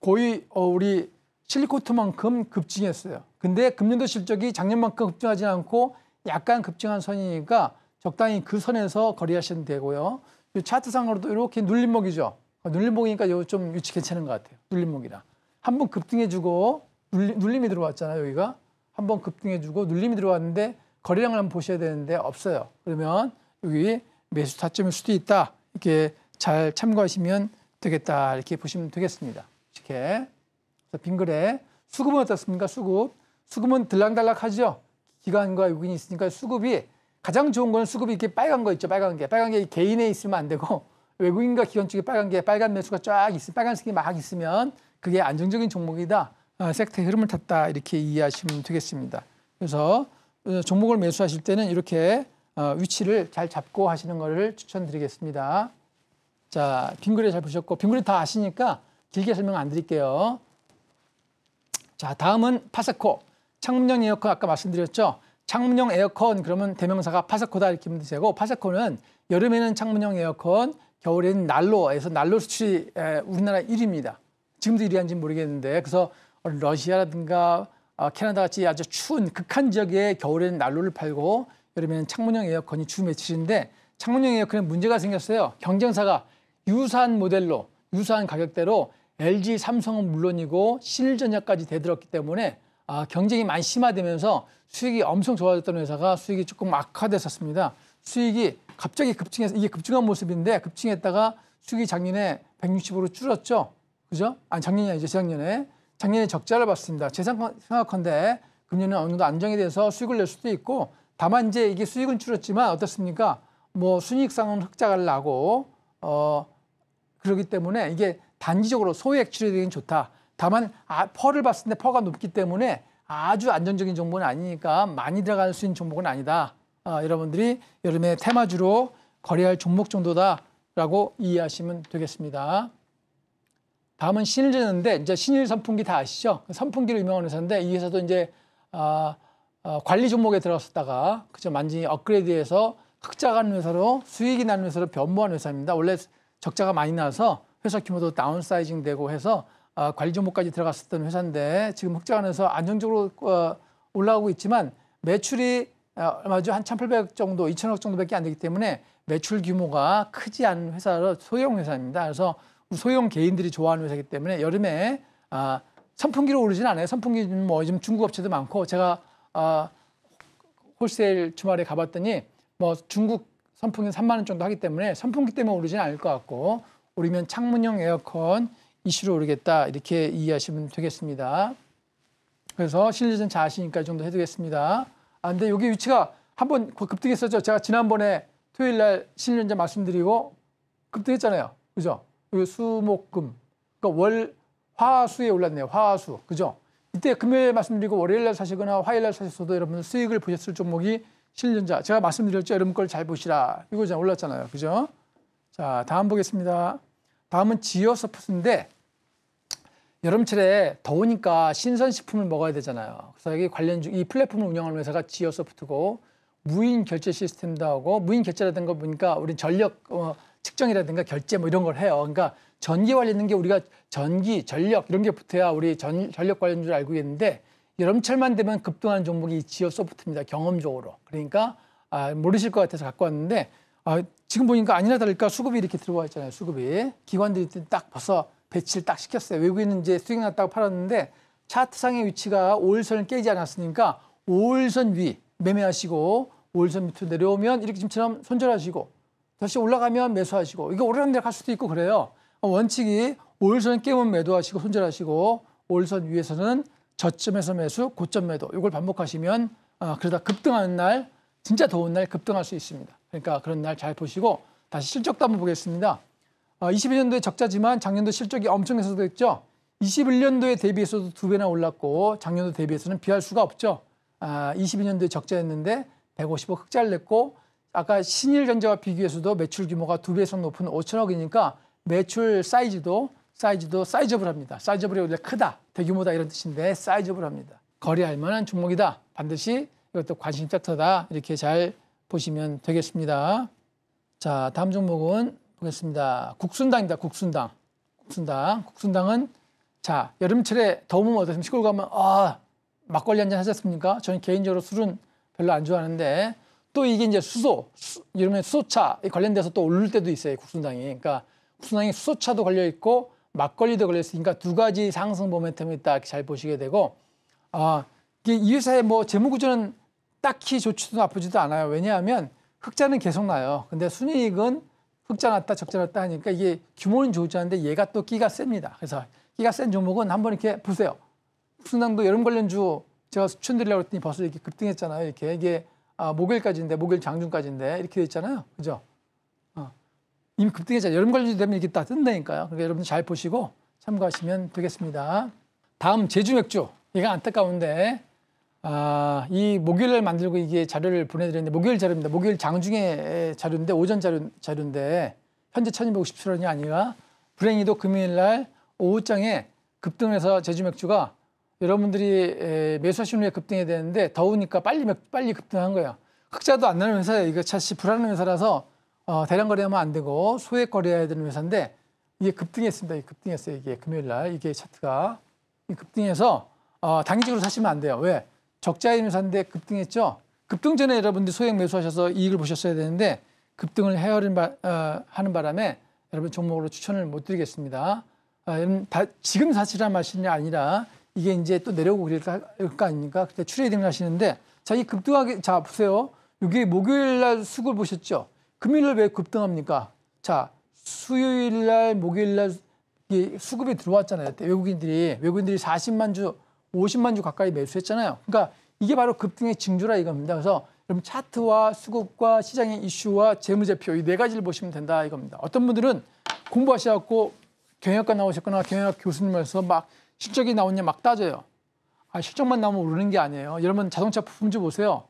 거의 어, 우리 실리코트만큼 급증했어요. 근데 금년도 실적이 작년만큼 급증하지 않고 약간 급증한 선이니까 적당히 그 선에서 거래하시면 되고요. 차트상으로도 이렇게 눌림목이죠. 눌림목이니까 요좀 위치 괜찮은 것 같아요. 눌림목이라. 한 번 급등해주고 눌림, 눌림이 들어왔잖아요, 여기가. 한번 급등해주고 눌림이 들어왔는데 거래량을 한번 보셔야 되는데 없어요. 그러면 여기 매수 타점일 수도 있다. 이렇게 잘 참고하시면 되겠다. 이렇게 보시면 되겠습니다. 이렇게. 빙글에 수급은 어떻습니까? 수급. 수급은 들락달락 하죠. 기관과 유인이 있으니까 수급이 가장 좋은 건 수급이 이렇게 빨간 거 있죠. 빨간 게. 빨간 게 개인에 있으면 안 되고 외국인과 기관 쪽에 빨간 게 빨간 매수가 쫙 있으면 빨간색이 막 있으면 그게 안정적인 종목이다. 아, 섹터의 흐름을 탔다 이렇게 이해하시면 되겠습니다. 그래서 어, 종목을 매수하실 때는 이렇게 어, 위치를 잘 잡고 하시는 것을 추천드리겠습니다. 자, 빙그레 잘 보셨고 빙그레 다 아시니까 길게 설명 안 드릴게요. 자, 다음은 파세코 창문형 에어컨 아까 말씀드렸죠. 창문형 에어컨 그러면 대명사가 파세코다 이렇게 하면 되고 파세코는 여름에는 창문형 에어컨, 겨울에는 난로에서 난로 수출이 우리나라 1위입니다. 지금도 1위인지는 모르겠는데 그래서 러시아라든가 아, 캐나다 같이 아주 추운 극한 지역의 겨울에는 난로를 팔고 여름에는 창문형 에어컨이 주매칠인데 창문형 에어컨에 문제가 생겼어요. 경쟁사가 유사한 모델로 유사한 가격대로 LG, 삼성은 물론이고 실전역까지 대들었기 때문에 아, 경쟁이 많이 심화되면서 수익이 엄청 좋아졌던 회사가 수익이 조금 악화됐었습니다. 수익이 갑자기 급증해서 이게 급증한 모습인데 급증했다가 수익이 작년에 160으로 줄었죠. 그죠? 아니 작년이 아니죠. 작년에 작년에 적자를 봤습니다. 제생각한데 금년은 어느 정도 안정이 돼서 수익을 낼 수도 있고 다만 이제 이게 수익은 줄었지만 어떻습니까? 뭐 순익상은 흑자가 나고 어 그러기 때문에 이게 단기적으로 소액 치료되긴 좋다. 다만 아, 퍼를 봤을 때 퍼가 높기 때문에 아주 안정적인 종목은 아니니까 많이 들어갈 수 있는 종목은 아니다. 아, 여러분들이 여름에 테마주로 거래할 종목 정도다라고 이해하시면 되겠습니다. 다음은 신일전인데 이제 신일 선풍기 다 아시죠? 선풍기로 유명한 회사인데 이 회사도 이제 아, 아, 관리 종목에 들어갔다가 었 그저 만진이 업그레이드해서 흑자가 난 회사로 수익이 난 회사로 변모한 회사입니다. 원래 적자가 많이 나서 회사 규모도 다운사이징 되고 해서 아, 관리 종목까지 들어갔었던 회사인데 지금 흑자가 나서 안정적으로 어, 올라오고 있지만 매출이 아, 얼마죠? 한 1,800 정도, 2,000억 정도밖에 안 되기 때문에 매출 규모가 크지 않은 회사로 소형 회사입니다. 그래서 소형 개인들이 좋아하는 회사이기 때문에 여름에 아, 선풍기로 오르진 않아요. 선풍기는 뭐 요즘 중국 업체도 많고 제가 아, 홀세일 주말에 가봤더니 뭐 중국 선풍기는 3만 원 정도 하기 때문에 선풍기 때문에 오르진 않을 것 같고 오르면 창문형 에어컨 이슈로 오르겠다 이렇게 이해하시면 되겠습니다. 그래서 실리전 자시니까 이 정도 해두겠습니다. 아, 근데 여기 위치가 한 번 급등했었죠. 제가 지난번에 토요일 날 실리전 말씀드리고 급등했잖아요. 그죠? 그 수목금 그러니까 월 화수에 올랐네요. 화수 그죠? 이때 금요일 말씀드리고 월요일날 사시거나 화요일날 사셨어도 여러분 수익을 보셨을 종목이 실년자 제가 말씀드렸죠. 여러분 걸 잘 보시라 이거 올랐잖아요. 그죠? 자 다음 보겠습니다. 다음은 지오서프트인데 여름철에 더우니까 신선식품을 먹어야 되잖아요. 그래서 여기 관련 중이 플랫폼을 운영하는 회사가 지오서프트고 무인 결제 시스템도 하고 무인 결제라든가 보니까 우리 전력 어, 측정이라든가 결제 뭐 이런 걸 해요. 그러니까 전기 관련된게 우리가 전기, 전력 이런 게 붙어야 우리 전, 전력 관련인줄 알고 있는데 여름철만 되면 급등하는 종목이 지오 소프트입니다. 경험적으로. 그러니까 아, 모르실 것 같아서 갖고 왔는데 아, 지금 보니까 아니나 다를까 수급이 이렇게 들어와 있잖아요. 수급이. 기관들이 딱 벌써 배치를 딱 시켰어요. 외국인은 이제 수익 났다고 팔았는데 차트상의 위치가 5일선을 깨지 않았으니까 5일선 위 매매하시고 5일선 밑으로 내려오면 이렇게 지금처럼 손절하시고 다시 올라가면 매수하시고 이게 오르는 데갈 수도 있고 그래요. 원칙이 올선 깨면 매도하시고 손절하시고 올선 위에서는 저점에서 매수, 고점 매도 이걸 반복하시면 아, 그러다 급등하는 날 진짜 더운 날 급등할 수 있습니다. 그러니까 그런 날 잘 보시고 다시 실적도 한번 보겠습니다. 아, 2 2년도에 적자지만 작년도 실적이 엄청 해서도했죠 21년도에 대비해서도 두 배나 올랐고 작년도 대비해서는 비할 수가 없죠. 아, 22년도에 적자였는데 1 5 5 흑자를 냈고 아까 신일전자와 비교해서도 매출 규모가 두배 이상 높은 5천억이니까 매출 사이즈도 사이즈도 사이즈업을 합니다. 사이즈업이 원래 크다, 대규모다 이런 뜻인데 사이즈업을 합니다. 거래할 만한 종목이다. 반드시 이것도 관심 섹터다. 이렇게 잘 보시면 되겠습니다. 자, 다음 종목은 보겠습니다. 국순당입니다. 국순당. 국순당. 국순당은 자, 여름철에 더우면 어떻습니까? 시골 가면 아, 막걸리 한잔 하셨습니까? 저는 개인적으로 술은 별로 안 좋아하는데 또 이게 이제 수소, 수, 이러면 수소차 관련돼서 또 오를 때도 있어요. 국순당이. 그러니까 국순당이 수소차도 걸려 있고 막걸리도 걸려 있으니까 두 가지 상승 모멘텀이 딱 잘 보시게 되고 아, 이게이 회사의 뭐 재무 구조는 딱히 좋지도 나쁘지도 않아요. 왜냐하면 흑자는 계속 나요. 근데 순이익은 흑자 났다 적자 났다 하니까 이게 규모는 좋지 않은데 얘가 또 끼가 셉니다. 그래서 끼가 센 종목은 한번 이렇게 보세요. 국순당도 여름 관련주 제가 추천드리려고 했더니 벌써 이렇게 급등했잖아요. 이렇게 이게 아, 목요일까지인데 목요일 장중까지인데 이렇게 돼 있잖아요. 그죠? 어. 이미 급등했잖아요. 여름 관련주 되면 이렇게 다 뜬다니까요. 그러니까 여러분들 잘 보시고 참고하시면 되겠습니다. 다음 제주 맥주. 이거 안타까운데 아, 이 목요일날 만들고 이게 자료를 보내드렸는데 목요일 자료입니다. 목요일 장중에 자료인데 오전 자료, 자료인데 현재 1257원이 아니라 불행히도 금요일날 오후장에 급등해서 제주 맥주가 여러분들이 매수하신 후에 급등해야 되는데 더우니까 빨리 빨리 급등한 거예요. 흑자도 안 나는 회사예요. 이거 차시 불안한 회사라서 어, 대량 거래하면 안 되고 소액 거래해야 되는 회사인데 이게 급등했습니다. 이게 급등했어요. 이게 금요일 날 이게 차트가 급등해서 어, 단기적으로 사시면 안 돼요. 왜? 적자인 회사인데 급등했죠. 급등 전에 여러분들 소액 매수하셔서 이익을 보셨어야 되는데 급등을 헤아린 바, 어, 하는 바람에 여러분 종목으로 추천을 못 드리겠습니다. 아, 다 지금 사시라 마시냐 아니라 이게 이제 또 내려오고 그럴 거 아닙니까? 그때 트레이딩을 하시는데 자, 이 급등하게 자, 보세요. 여기 목요일 날 수급을 보셨죠? 금요일 날왜 급등합니까? 자, 수요일 날 목요일 날 수급이 들어왔잖아요. 외국인들이 외국인들이 40만 주, 50만 주 가까이 매수했잖아요. 그러니까 이게 바로 급등의 징조라 이겁니다. 그래서 그럼 차트와 수급과 시장의 이슈와 재무제표 이 네 가지를 보시면 된다 이겁니다. 어떤 분들은 공부하셔갖고 경영학과 나오셨거나 경영학 교수님에서 막 실적이 나오냐 막 따져요. 아, 실적만 나오면 오르는 게 아니에요. 여러분 자동차 부품주 보세요.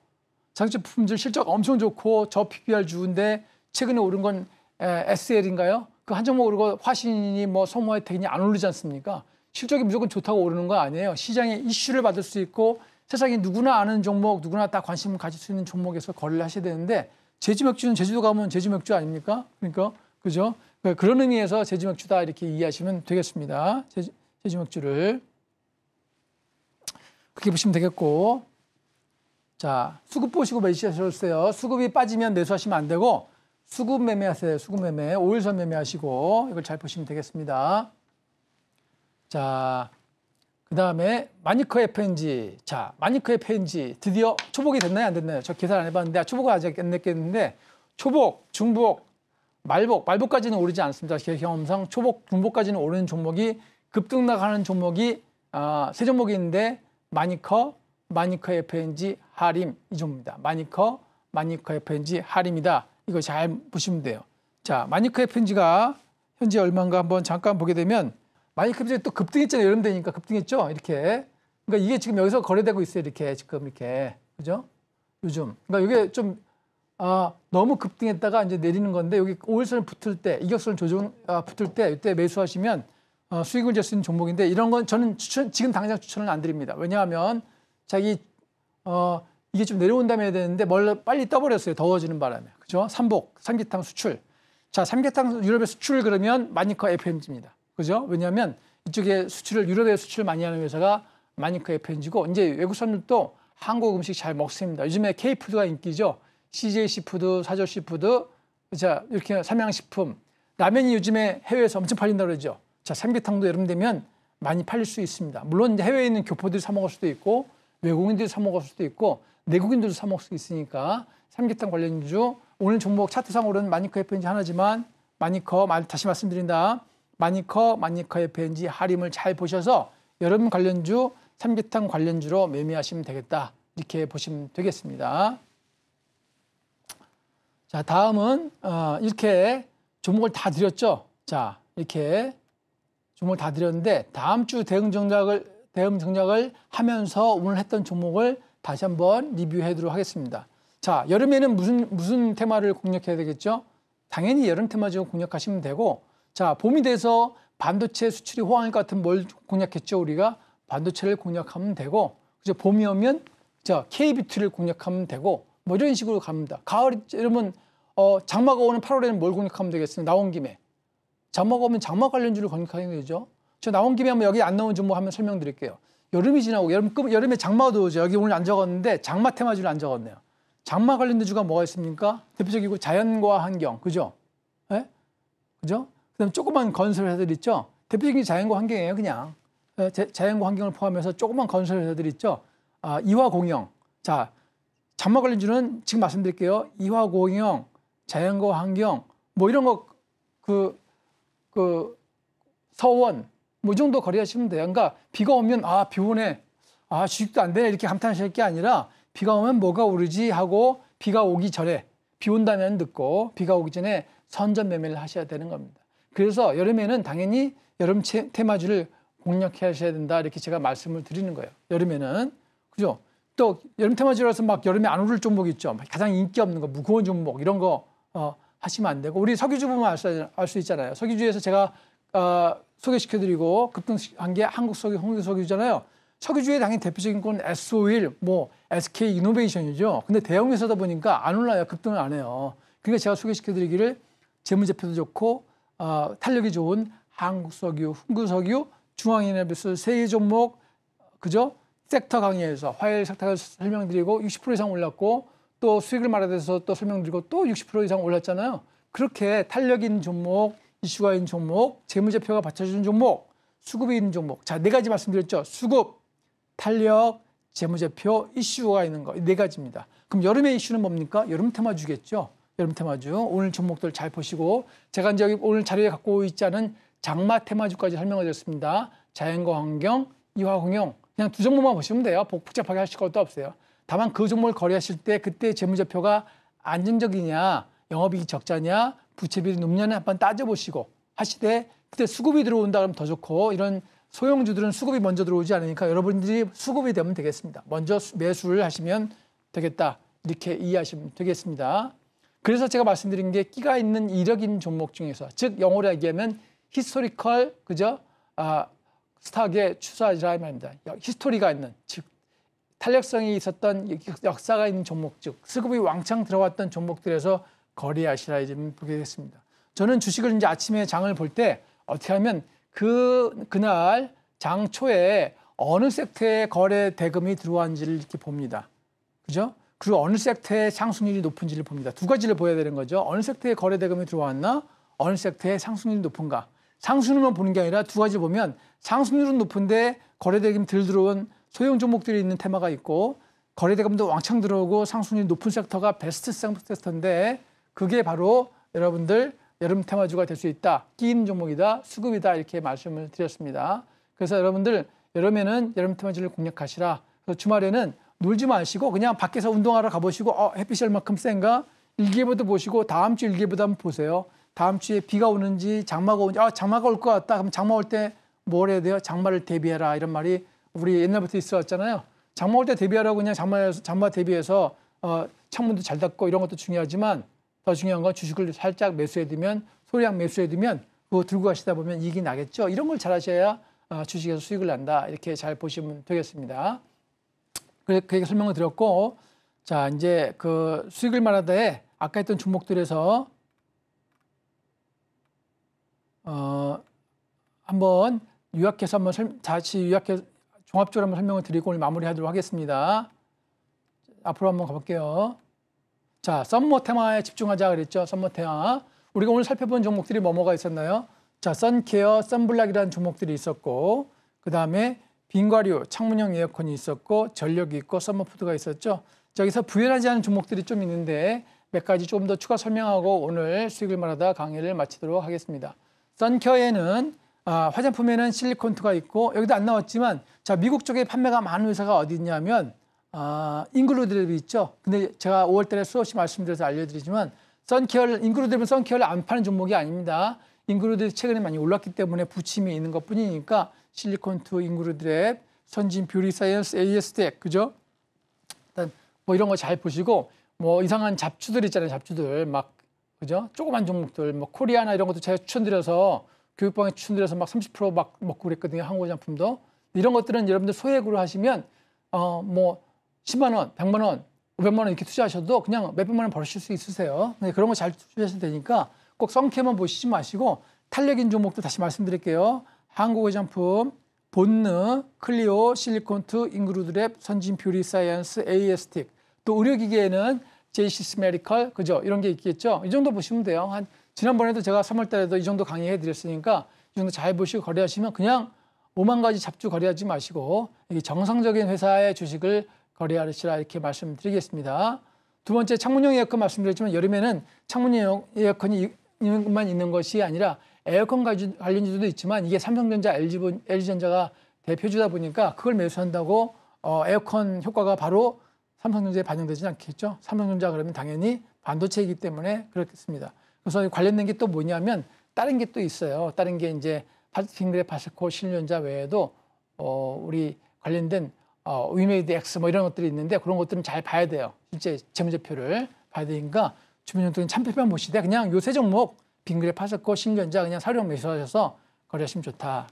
자동차 부품주 실적 엄청 좋고 저 PBR 주인데 최근에 오른 건 에, SL인가요? 그 한 종목 오르고 화신이 뭐 소모 혜택이 안 오르지 않습니까? 실적이 무조건 좋다고 오르는 거 아니에요. 시장에 이슈를 받을 수 있고 세상에 누구나 아는 종목, 누구나 다 관심을 가질 수 있는 종목에서 거래를 하셔야 되는데 제주 맥주는 제주도 가면 제주 맥주 아닙니까? 그러니까 그죠? 네, 그런 의미에서 제주 맥주다 이렇게 이해하시면 되겠습니다. 제주... 세지목줄을 그렇게 보시면 되겠고 자 수급 보시고 매수하셨어요. 수급이 빠지면 매수하시면 안 되고 수급 매매하세요. 수급 매매 5일선 매매하시고 이걸 잘 보시면 되겠습니다. 자. 그 다음에 마니커의 편지. 자, 마니커의 편지. 드디어 초복이 됐나요? 안 됐나요? 저 계산 안 해봤는데, 아, 초복은 아직 안됐겠는데 초복, 중복, 말복, 말복까지는 오르지 않습니다. 제 경험상 초복, 중복까지는 오르는 종목이 급등나가는 종목이 아, 세 종목이 있는데 마니커, 마니커 FNG, 하림 이 종목입니다. 마니커, 마니커 FNG, 하림이다. 이거 잘 보시면 돼요. 자, 마니커 FNG가 현재 얼마인가 한번 잠깐 보게 되면 마니커 FNG 또 급등했잖아요. 여름 되니까 급등했죠. 이렇게. 그러니까 이게 지금 여기서 거래되고 있어요. 이렇게 지금 이렇게. 그죠? 요즘. 그러니까 이게 좀 아, 너무 급등했다가 이제 내리는 건데 여기 5일선 붙을 때, 이격선 조정 아, 붙을 때 이때 매수하시면 어, 수익을 낼수 있는 종목인데 이런 건 저는 추천, 지금 당장 추천을 안 드립니다. 왜냐하면 자기 어, 이게 좀 내려온다면 해야 되는데 멀 빨리 떠버렸어요. 더워지는 바람에. 그죠? 삼복, 삼계탕 수출. 자, 삼계탕 유럽의 수출 그러면 마니커 FMG입니다. 그죠? 왜냐하면 이쪽에 수출을 유럽에 수출을 많이 하는 회사가 마니커 FMG고 이제 외국 사람들도 한국 음식 잘 먹습니다. 요즘에 K푸드가 인기죠. CJ 시푸드, 사조 시푸드, 자 이렇게 삼양식품, 라면이 요즘에 해외에서 엄청 팔린다 고 그러죠. 자, 삼계탕도 여름 되면 많이 팔릴 수 있습니다. 물론 해외에 있는 교포들이 사 먹을 수도 있고 외국인들이 사 먹을 수도 있고 내국인들도 사 먹을 수 있으니까 삼계탕 관련주 오늘 종목 차트상으로는 마니커 FNG 하나지만 마니커 다시 말씀드린다. 마니커 마니커 FNG 하림을 잘 보셔서 여름 관련주 삼계탕 관련주로 매매하시면 되겠다. 이렇게 보시면 되겠습니다. 자, 다음은 어, 이렇게 종목을 다 드렸죠. 자, 이렇게 종목 다 드렸는데 다음 주 대응 정략을 대응 정략을 하면서 오늘 했던 종목을 다시 한번 리뷰해드리도록 하겠습니다. 자 여름에는 무슨 무슨 테마를 공략해야 되겠죠? 당연히 여름 테마적으로 공략하시면 되고 자 봄이 돼서 반도체 수출이 호황일 것 같은 뭘 공략했죠 우리가 반도체를 공략하면 되고 그죠 봄이 오면 자 KBT를 공략하면 되고 뭐 이런 식으로 갑니다. 가을 이러분 어, 장마가 오는 8월에는 뭘 공략하면 되겠습니까? 나온 김에 자막 오면 자막 관련주를 건강해야 되죠. 저 나온 김에 한번 여기 안 나온 종목 한번 설명드릴게요. 여름이 지나고 여름 여름에 장마도 오죠. 여기 오늘 안 적었는데 장마 테마주를 안 적었네요. 장마 관련된 주가 뭐가 있습니까? 대표적이고 자연과 환경, 그죠? 예? 네? 그죠? 그다음 조그만 건설 회사들 있죠. 대표적인 자연과 환경이에요, 그냥. 예, 자연과 환경을 포함해서 조그만 건설 회사들 있죠. 아, 이화공영. 자, 장마 관련주는 지금 말씀드릴게요. 이화공영, 자연과 환경, 뭐 이런 거그 그 서원 뭐 정도 거리하시면 돼요. 그러니까 비가 오면 아 비 오네, 아 주식도 안 되네 이렇게 감탄하실 게 아니라 비가 오면 뭐가 오르지 하고 비가 오기 전에 비 온다면 늦고 비가 오기 전에 선전 매매를 하셔야 되는 겁니다. 그래서 여름에는 당연히 여름 테마주를 공략해 하셔야 된다 이렇게 제가 말씀을 드리는 거예요. 여름에는 그죠? 또 여름 테마주라서 막 여름에 안 오를 종목 있죠. 가장 인기 없는 거 무거운 종목 이런 거 어, 하시면 안 되고 우리 석유주 보면 알수 알수 있잖아요. 석유주에서 제가 어, 소개시켜드리고 급등한 게 한국 석유, 홍유 석유잖아요. 석유주의 당연히 대표적인 건 S 오일, 뭐 SK 이노베이션이죠. 근데 대형 회사다 보니까 안 올라요. 급등을 안 해요. 그러니까 제가 소개시켜드리기를 재무제표도 좋고 어, 탄력이 좋은 한국 석유, 홍유 석유, 중앙에너비스 세개 종목 그죠? 섹터 강의에서 화요일 섹터가 설명드리고 60% 이상 올랐고 또 수익을 말련해서또 설명드리고 또 60% 이상 올랐잖아요. 그렇게 탄력인 종목, 이슈가 있는 종목, 재무제표가 받쳐주는 종목, 수급이 있는 종목. 자, 네 가지 말씀드렸죠. 수급, 탄력, 재무제표, 이슈가 있는 거. 네 가지입니다. 그럼 여름의 이슈는 뭡니까? 여름 테마주겠죠. 여름 테마주. 오늘 종목들 잘 보시고 제가 이제 오늘 자료에 갖고 있지 않은 장마 테마주까지 설명을 드렸습니다. 자연과 환경, 이화공용. 그냥 두 종목만 보시면 돼요. 복잡하게 하실 것도 없어요. 다만 그 종목을 거래하실 때 그때 재무제표가 안정적이냐, 영업이익이 적자냐, 부채비율이 높냐는 한번 따져보시고 하시되 그때 수급이 들어온다 그러면 더 좋고 이런 소형주들은 수급이 먼저 들어오지 않으니까 여러분들이 수급이 되면 되겠습니다. 먼저 매수를 하시면 되겠다. 이렇게 이해하시면 되겠습니다. 그래서 제가 말씀드린 게 끼가 있는 이력인 종목 중에서 즉 영어로 얘기하면 히스토리컬 그죠? 아, 스탁의 추사지라 말입니다. 히스토리가 있는 즉 탄력성이 있었던 역사가 있는 종목 즉 수급이 왕창 들어왔던 종목들에서 거래하시라 이제 보게 됐습니다. 저는 주식을 이제 아침에 장을 볼 때 어떻게 하면 그 그날 장 초에 어느 섹터에 거래 대금이 들어왔는지를 이렇게 봅니다. 그죠? 그리고 어느 섹터에 상승률이 높은지를 봅니다. 두 가지를 보여야 되는 거죠. 어느 섹터에 거래 대금이 들어왔나? 어느 섹터에 상승률이 높은가? 상승률만 보는 게 아니라 두 가지 보면 상승률은 높은데 거래 대금 들 들어온 소형 종목들이 있는 테마가 있고 거래 대금도 왕창 들어오고 상승률 높은 섹터가 베스트 섹터인데 그게 바로 여러분들 여름 테마주가 될 수 있다. 끼인 종목이다. 수급이다. 이렇게 말씀을 드렸습니다. 그래서 여러분들 여름에는 여름 테마주를 공략하시라. 그래서 주말에는 놀지 마시고 그냥 밖에서 운동하러 가보시고 어, 햇빛이 얼만큼 센가 일기예보도 보시고 다음 주 일기예보도 한번 보세요. 다음 주에 비가 오는지 장마가 오는지 아 장마가 올 것 같다. 그럼 장마 올 때 뭘 해야 돼요? 장마를 대비해라 이런 말이 우리 옛날부터 있어 왔잖아요. 장마올 때 대비하라고 그냥 장마 장마 대비해서 어, 창문도 잘 닫고 이런 것도 중요하지만 더 중요한 건 주식을 살짝 매수해 두면 소량 매수해 두면 그거 들고 가시다 보면 이익이 나겠죠. 이런 걸 잘하셔야 어, 주식에서 수익을 난다 이렇게 잘 보시면 되겠습니다. 그렇게 그 설명을 드렸고 자 이제 그 수익을 말하다에 아까 했던 종목들에서 어, 한번 요약해서 한번 설, 다시 요약해 서 종합적으로 한번 설명을 드리고 오늘 마무리하도록 하겠습니다. 앞으로 한번 가볼게요. 자, 썸머 테마에 집중하자 그랬죠. 썸머 테마. 우리가 오늘 살펴본 종목들이 뭐뭐가 있었나요? 자, 선케어, 썬블락이라는 종목들이 있었고 그다음에 빙과류, 창문형 에어컨이 있었고 전력이 있고 썸머푸드가 있었죠. 여기서 부연하지 않은 종목들이 좀 있는데 몇 가지 조금 더 추가 설명하고 오늘 수익을 말하다 강의를 마치도록 하겠습니다. 선케어에는 아, 화장품에는 실리콘트가 있고 여기도 안 나왔지만 자 미국 쪽에 판매가 많은 회사가 어디 있냐면 아, 잉글루드랩이 있죠. 근데 제가 5월달에 수없이 말씀드려서 알려드리지만 선케어 잉글루드랩은 선케어를 안 파는 종목이 아닙니다. 잉글루드랩 최근에 많이 올랐기 때문에 부침이 있는 것뿐이니까 실리콘트 잉글루드랩 선진 뷰리 사이언스 AS텍 그죠? 일단 뭐 이런 거 잘 보시고 뭐 이상한 잡주들 있잖아요. 잡주들 막 그죠? 조그만 종목들 뭐 코리아나 이런 것도 제가 추천드려서 교육방에 추천드려서 막 30%막 먹고 그랬거든요. 한국 화장품도. 이런 것들은 여러분들 소액으로 하시면 어뭐 10만 원, 100만 원, 500만 원 이렇게 투자하셔도 그냥 몇백만 원 버실 수 있으세요. 네, 그런 거 잘 투자하셔도 되니까 꼭 썬캐만 보시지 마시고 탄력인 종목도 다시 말씀드릴게요. 한국 화장품, 본느, 클리오, 실리콘트, 잉그루드랩, 선진 뷰리 사이언스, AS틱 또 의료기계에는 제이시스 메디컬 그죠? 이런 게 있겠죠. 이 정도 보시면 돼요. 한 지난번에도 제가 3월 달에도 이 정도 강의해 드렸으니까 이 정도 잘 보시고 거래하시면 그냥 오만 가지 잡주 거래하지 마시고 정상적인 회사의 주식을 거래하시라 이렇게 말씀드리겠습니다. 두 번째 창문형 에어컨 말씀드렸지만 여름에는 창문형 에어컨이 있는 것만 있는 것이 아니라 에어컨 관련주도 있지만 이게 삼성전자, LG, 전자가 대표주다 보니까 그걸 매수한다고 어, 에어컨 효과가 바로 삼성전자에 반영되지는 않겠죠. 삼성전자 그러면 당연히 반도체이기 때문에 그렇겠습니다. 그래서 관련된 게 또 뭐냐면 다른 게 또 있어요. 다른 게 이제 빙그레 파스코 신륜자 외에도 어, 우리 관련된 어, 위메이드 엑스 뭐 이런 것들이 있는데 그런 것들은 잘 봐야 돼요. 실제 재무제표를 봐야 되니까 주민연동은 참패만 보시되 그냥 요새 종목 빙그레 파스코 신존자 그냥 사령 매수하셔서 거래하시면 좋다.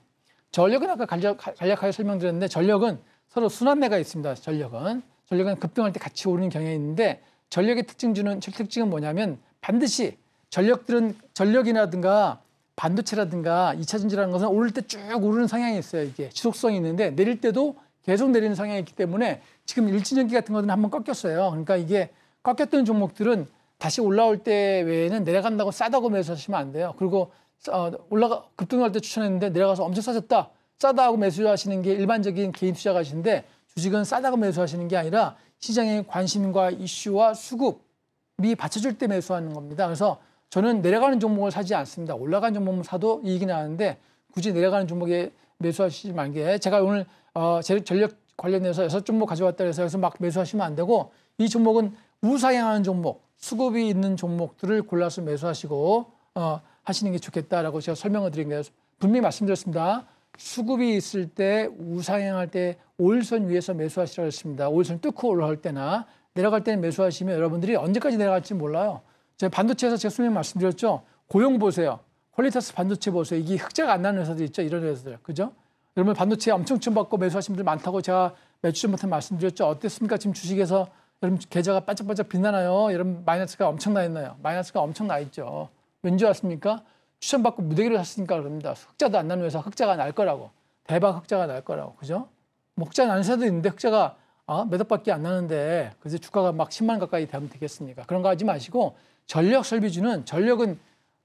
전력은 아까 간략, 간략하게 설명드렸는데 전력은 서로 순환매가 있습니다. 전력은 전력은 급등할 때 같이 오르는 경향이 있는데 전력의 특징주는 특징은 뭐냐면 반드시 전력들은 전력이라든가 반도체라든가 2차 전지라는 것은 오를 때 쭉 오르는 성향이 있어요. 이게 지속성이 있는데 내릴 때도 계속 내리는 성향이 있기 때문에 지금 일진전기 같은 것은 한번 꺾였어요. 그러니까 이게 꺾였던 종목들은 다시 올라올 때 외에는 내려간다고 싸다고 매수하시면 안 돼요. 그리고 어, 올라가 급등할 때 추천했는데 내려가서 엄청 싸졌다. 싸다 고 매수하시는 게 일반적인 개인 투자가신데 주식은 싸다고 매수하시는 게 아니라 시장의 관심과 이슈와 수급이 받쳐줄 때 매수하는 겁니다. 그래서 저는 내려가는 종목을 사지 않습니다. 올라가는 종목만 사도 이익이 나는데 굳이 내려가는 종목에 매수하시지 말게. 제가 오늘 어, 전력 관련해서 여섯 종목 가져왔다 해서 그래서 막 매수하시면 안 되고 이 종목은 우상향하는 종목, 수급이 있는 종목들을 골라서 매수하시고 어, 하시는 게 좋겠다라고 제가 설명을 드린 거예요. 분명히 말씀드렸습니다. 수급이 있을 때 우상향할 때 오일선 위에서 매수하시라고 했습니다. 오일선 뚫고 올라갈 때나 내려갈 때는 매수하시면 여러분들이 언제까지 내려갈지 몰라요. 제가 반도체에서 제가 설명 말씀드렸죠. 고용 보세요. 퀄리터스 반도체 보세요. 이게 흑자가 안 나는 회사들 있죠. 이런 회사들. 그죠? 여러분 반도체 엄청 춤받고 매수하신 분들 많다고 제가 몇주 전부터 말씀드렸죠. 어땠습니까? 지금 주식에서 여러분 계좌가 반짝반짝 빛나나요? 여러분 마이너스가 엄청나 있나요? 마이너스가 엄청나 있죠. 왠지 아십니까? 추천받고 무대기를 샀으니까 그럽니다. 흑자도 안 나는 회사 흑자가 날 거라고. 대박 흑자가 날 거라고. 그죠? 뭐 흑자 나는 회사도 있는데 흑자가 아, 어? 몇 억밖에 안 나는데 그래서 주가가 막 10만 가까이 되면 되겠습니까? 그런 거 하지 마시고 전력 설비주는 전력은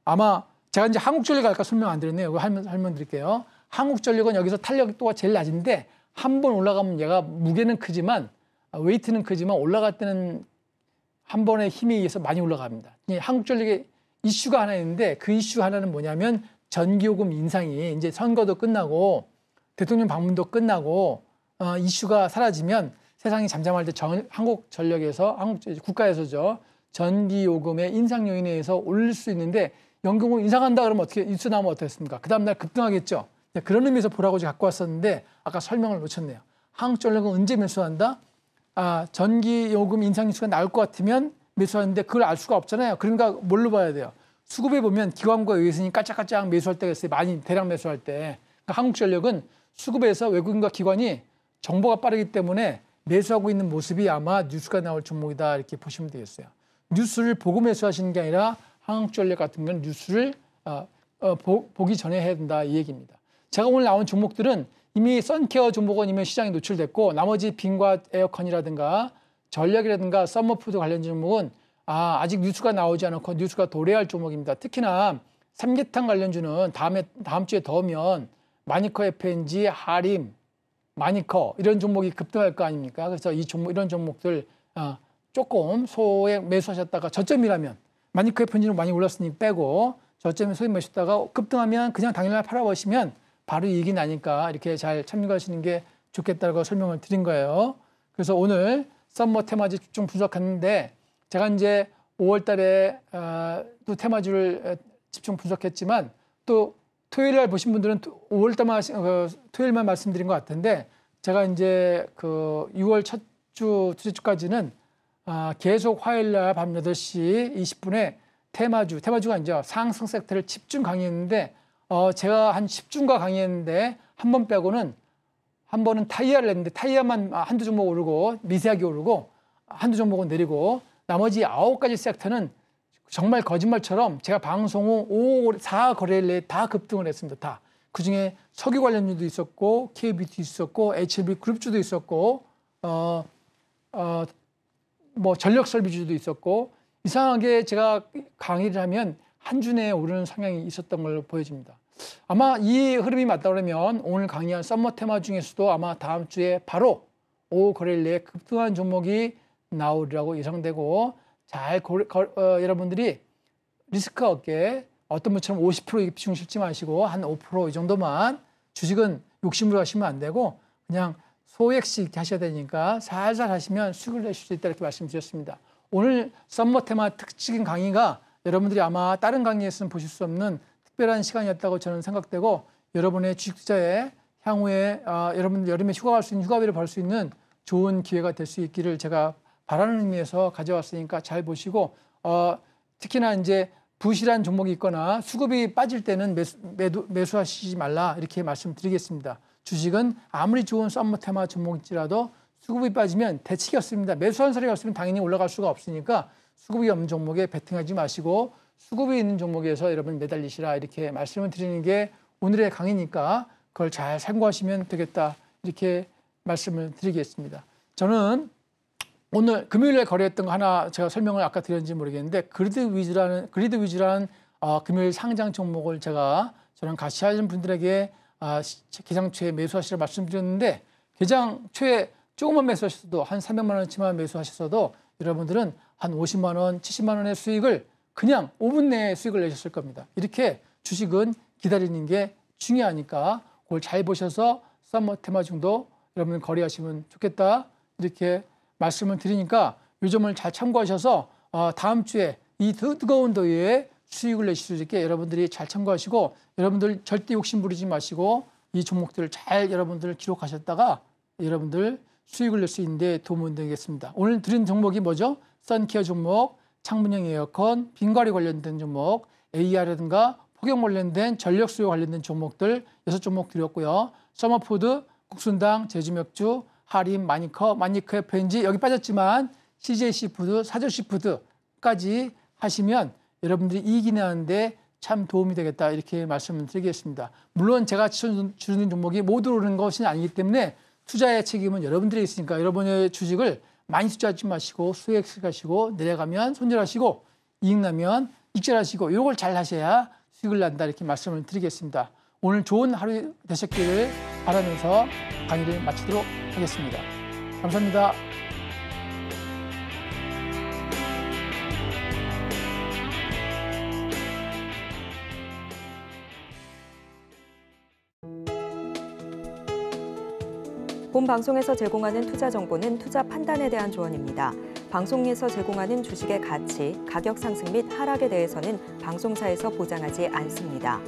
아마 제가 이제 한국전력 아까 설명 안 드렸네요. 이거 설명, 설명 드릴게요. 한국전력은 여기서 탄력도가 제일 낮은데 한 번 올라가면 얘가 무게는 크지만 아, 웨이트는 크지만 올라갈 때는 한 번의 힘에 의해서 많이 올라갑니다. 한국전력의 이슈가 하나 있는데 그 이슈 하나는 뭐냐면 전기요금 인상이 이제 선거도 끝나고 대통령 방문도 끝나고 어, 이슈가 사라지면 세상이 잠잠할 때 전, 한국 전력에서 한국 국가에서죠 전기 요금의 인상 요인에 의해서 올릴 수 있는데 연금을 인상한다 그러면 어떻게 인수 나면 어떻겠습니까? 그 다음 날 급등하겠죠. 네, 그런 의미에서 보라고 갖고 왔었는데 아까 설명을 놓쳤네요. 한국전력은 언제 매수한다? 아 전기 요금 인상 뉴스가 나올 것 같으면 매수하는데 그걸 알 수가 없잖아요. 그러니까 뭘로 봐야 돼요? 수급에 보면 기관과 의해서니 깔짝깔짝 매수할 때가 있어요. 많이 대량 매수할 때. 그러니까 한국전력은 수급에서 외국인과 기관이 정보가 빠르기 때문에 매수하고 있는 모습이 아마 뉴스가 나올 종목이다 이렇게 보시면 되겠어요. 뉴스를 보고 매수하시는 게 아니라 한국전략 같은 건 뉴스를 어, 어, 보, 보기 전에 해야 된다 이 얘기입니다. 제가 오늘 나온 종목들은 이미 선케어 종목은 이미 시장에 노출됐고 나머지 빙과 에어컨이라든가 전략이라든가 썸머푸드 관련 종목은 아, 아직 뉴스가 나오지 않고 뉴스가 도래할 종목입니다. 특히나 삼계탕 관련주는 다음에 다음 주에 더우면 마니커 FNG, 하림, 많이 커 이런 종목이 급등할 거 아닙니까? 그래서 이 종목 이런 종목들 어, 조금 소액 매수하셨다가 저점이라면 마니커의 편지는 많이 올랐으니 빼고 저점에 소액 매수했다가 급등하면 그냥 당일날 팔아보시면 바로 이익이 나니까 이렇게 잘 참여하시는 게 좋겠다고 설명을 드린 거예요. 그래서 오늘 썸머 테마주 중 분석했는데 제가 이제 5월 달에 어, 또 테마주를 어, 집중 분석했지만 또 토요일 날 보신 분들은 5월 달만 그, 어, 토요일만 말씀드린 것 같은데 제가 이제 그 6월 첫 주, 둘째 주까지는 아, 계속 화요일 날 밤 8시 20분에 테마주, 테마주가 이제 상승 섹터를 집중 강의했는데 어, 제가 한1 0인가 강의했는데 한 번 빼고는 한 번은 타이어를 했는데 타이어만 한두 종목 오르고 미세하게 오르고 한두 종목은 내리고 나머지 아홉 가지 섹터는 정말 거짓말처럼 제가 방송 후 5, 4거래일 내에 다 급등을 했습니다. 다. 그중에 석유 관련주도 있었고 KBT 도 있었고 HLB 그룹주도 있었고 어, 어, 뭐 전력 설비주도 있었고 이상하게 제가 강의를 하면 한 주내에 오르는 성향이 있었던 걸로 보여집니다. 아마 이 흐름이 맞다 그러면 오늘 강의한 썸머 테마 중에서도 아마 다음 주에 바로 5후 거래일 내에 급등한 종목이 나오리라고 예상되고 잘 고르, 어, 여러분들이 리스크 없게 어떤 분처럼 50% 비중 실지 마시고 한 5%이 정도만 주식은 욕심으로 하시면 안 되고 그냥 소액씩 하셔야 되니까 살살 하시면 수익을 내실 수 있다 이렇게 말씀드렸습니다. 오늘 썸머 테마 특징 인 강의가 여러분들이 아마 다른 강의에서는 보실 수 없는 특별한 시간이었다고 저는 생각되고 여러분의 주식 투자에 향후에 아, 여러분들 여름에 휴가 갈 수 있는 휴가비를 벌 수 있는 좋은 기회가 될 수 있기를 제가 바라는 의미에서 가져왔으니까 잘 보시고 어, 특히나 이제 부실한 종목이 있거나 수급이 빠질 때는 매수, 매도, 매수하시지 말라 이렇게 말씀드리겠습니다. 주식은 아무리 좋은 썸머 테마 종목일지라도 수급이 빠지면 대책이 없습니다. 매수한 사람이 없으면 당연히 올라갈 수가 없으니까 수급이 없는 종목에 베팅하지 마시고 수급이 있는 종목에서 여러분 매달리시라 이렇게 말씀을 드리는 게 오늘의 강의니까 그걸 잘 참고하시면 되겠다 이렇게 말씀을 드리겠습니다. 저는 오늘 금요일에 거래했던 거 하나 제가 설명을 아까 드렸는지 모르겠는데 그리드 위즈라는 그리드 위즈라는 어, 금요일 상장 종목을 제가 저랑 같이 하시는 분들에게 아, 개장초에 매수하시라 말씀드렸는데 개장초에 조금만 매수하셨어도 한 300만 원치만 매수하셨어도 여러분들은 한 50만 원, 70만 원의 수익을 그냥 5분 내에 수익을 내셨을 겁니다. 이렇게 주식은 기다리는 게 중요하니까 그걸 잘 보셔서 썸머 테마 중도 여러분 거래하시면 좋겠다. 이렇게 말씀을 드리니까 요 점을 잘 참고하셔서 어, 다음 주에 이 뜨거운 더위에 수익을 내실 수 있게 여러분들이 잘 참고하시고 여러분들 절대 욕심 부리지 마시고 이 종목들을 잘 여러분들 기록하셨다가 여러분들 수익을 낼 수 있는데 도움을 되겠습니다 오늘 드린 종목이 뭐죠? 선케어 종목, 창문형 에어컨, 빙과리 관련된 종목, AR라든가 폭염 관련된 전력 수요 관련된 종목들 여섯 종목 드렸고요. 서머푸드, 국순당, 제주맥주, 할인, 마니커, 마니커의 편지 여기 빠졌지만 CJ 시푸드, 사조 시푸드까지 하시면 여러분들이 이익이 나는데 참 도움이 되겠다 이렇게 말씀을 드리겠습니다. 물론 제가 추천주는 종목이 모두 오르는 것이 아니기 때문에 투자의 책임은 여러분들이 있으니까 여러분의 주식을 많이 투자하지 마시고 수익하시고 을 내려가면 손절하시고 이익 나면 익절하시고 이걸 잘 하셔야 수익을 난다 이렇게 말씀을 드리겠습니다. 오늘 좋은 하루 되셨기를 바라면서 강의를 마치도록 하겠습니다. 감사합니다. 본 방송에서 제공하는 투자 정보는 투자 판단에 대한 조언입니다. 방송에서 제공하는 주식의 가치, 가격 상승 및 하락에 대해서는 방송사에서 보장하지 않습니다.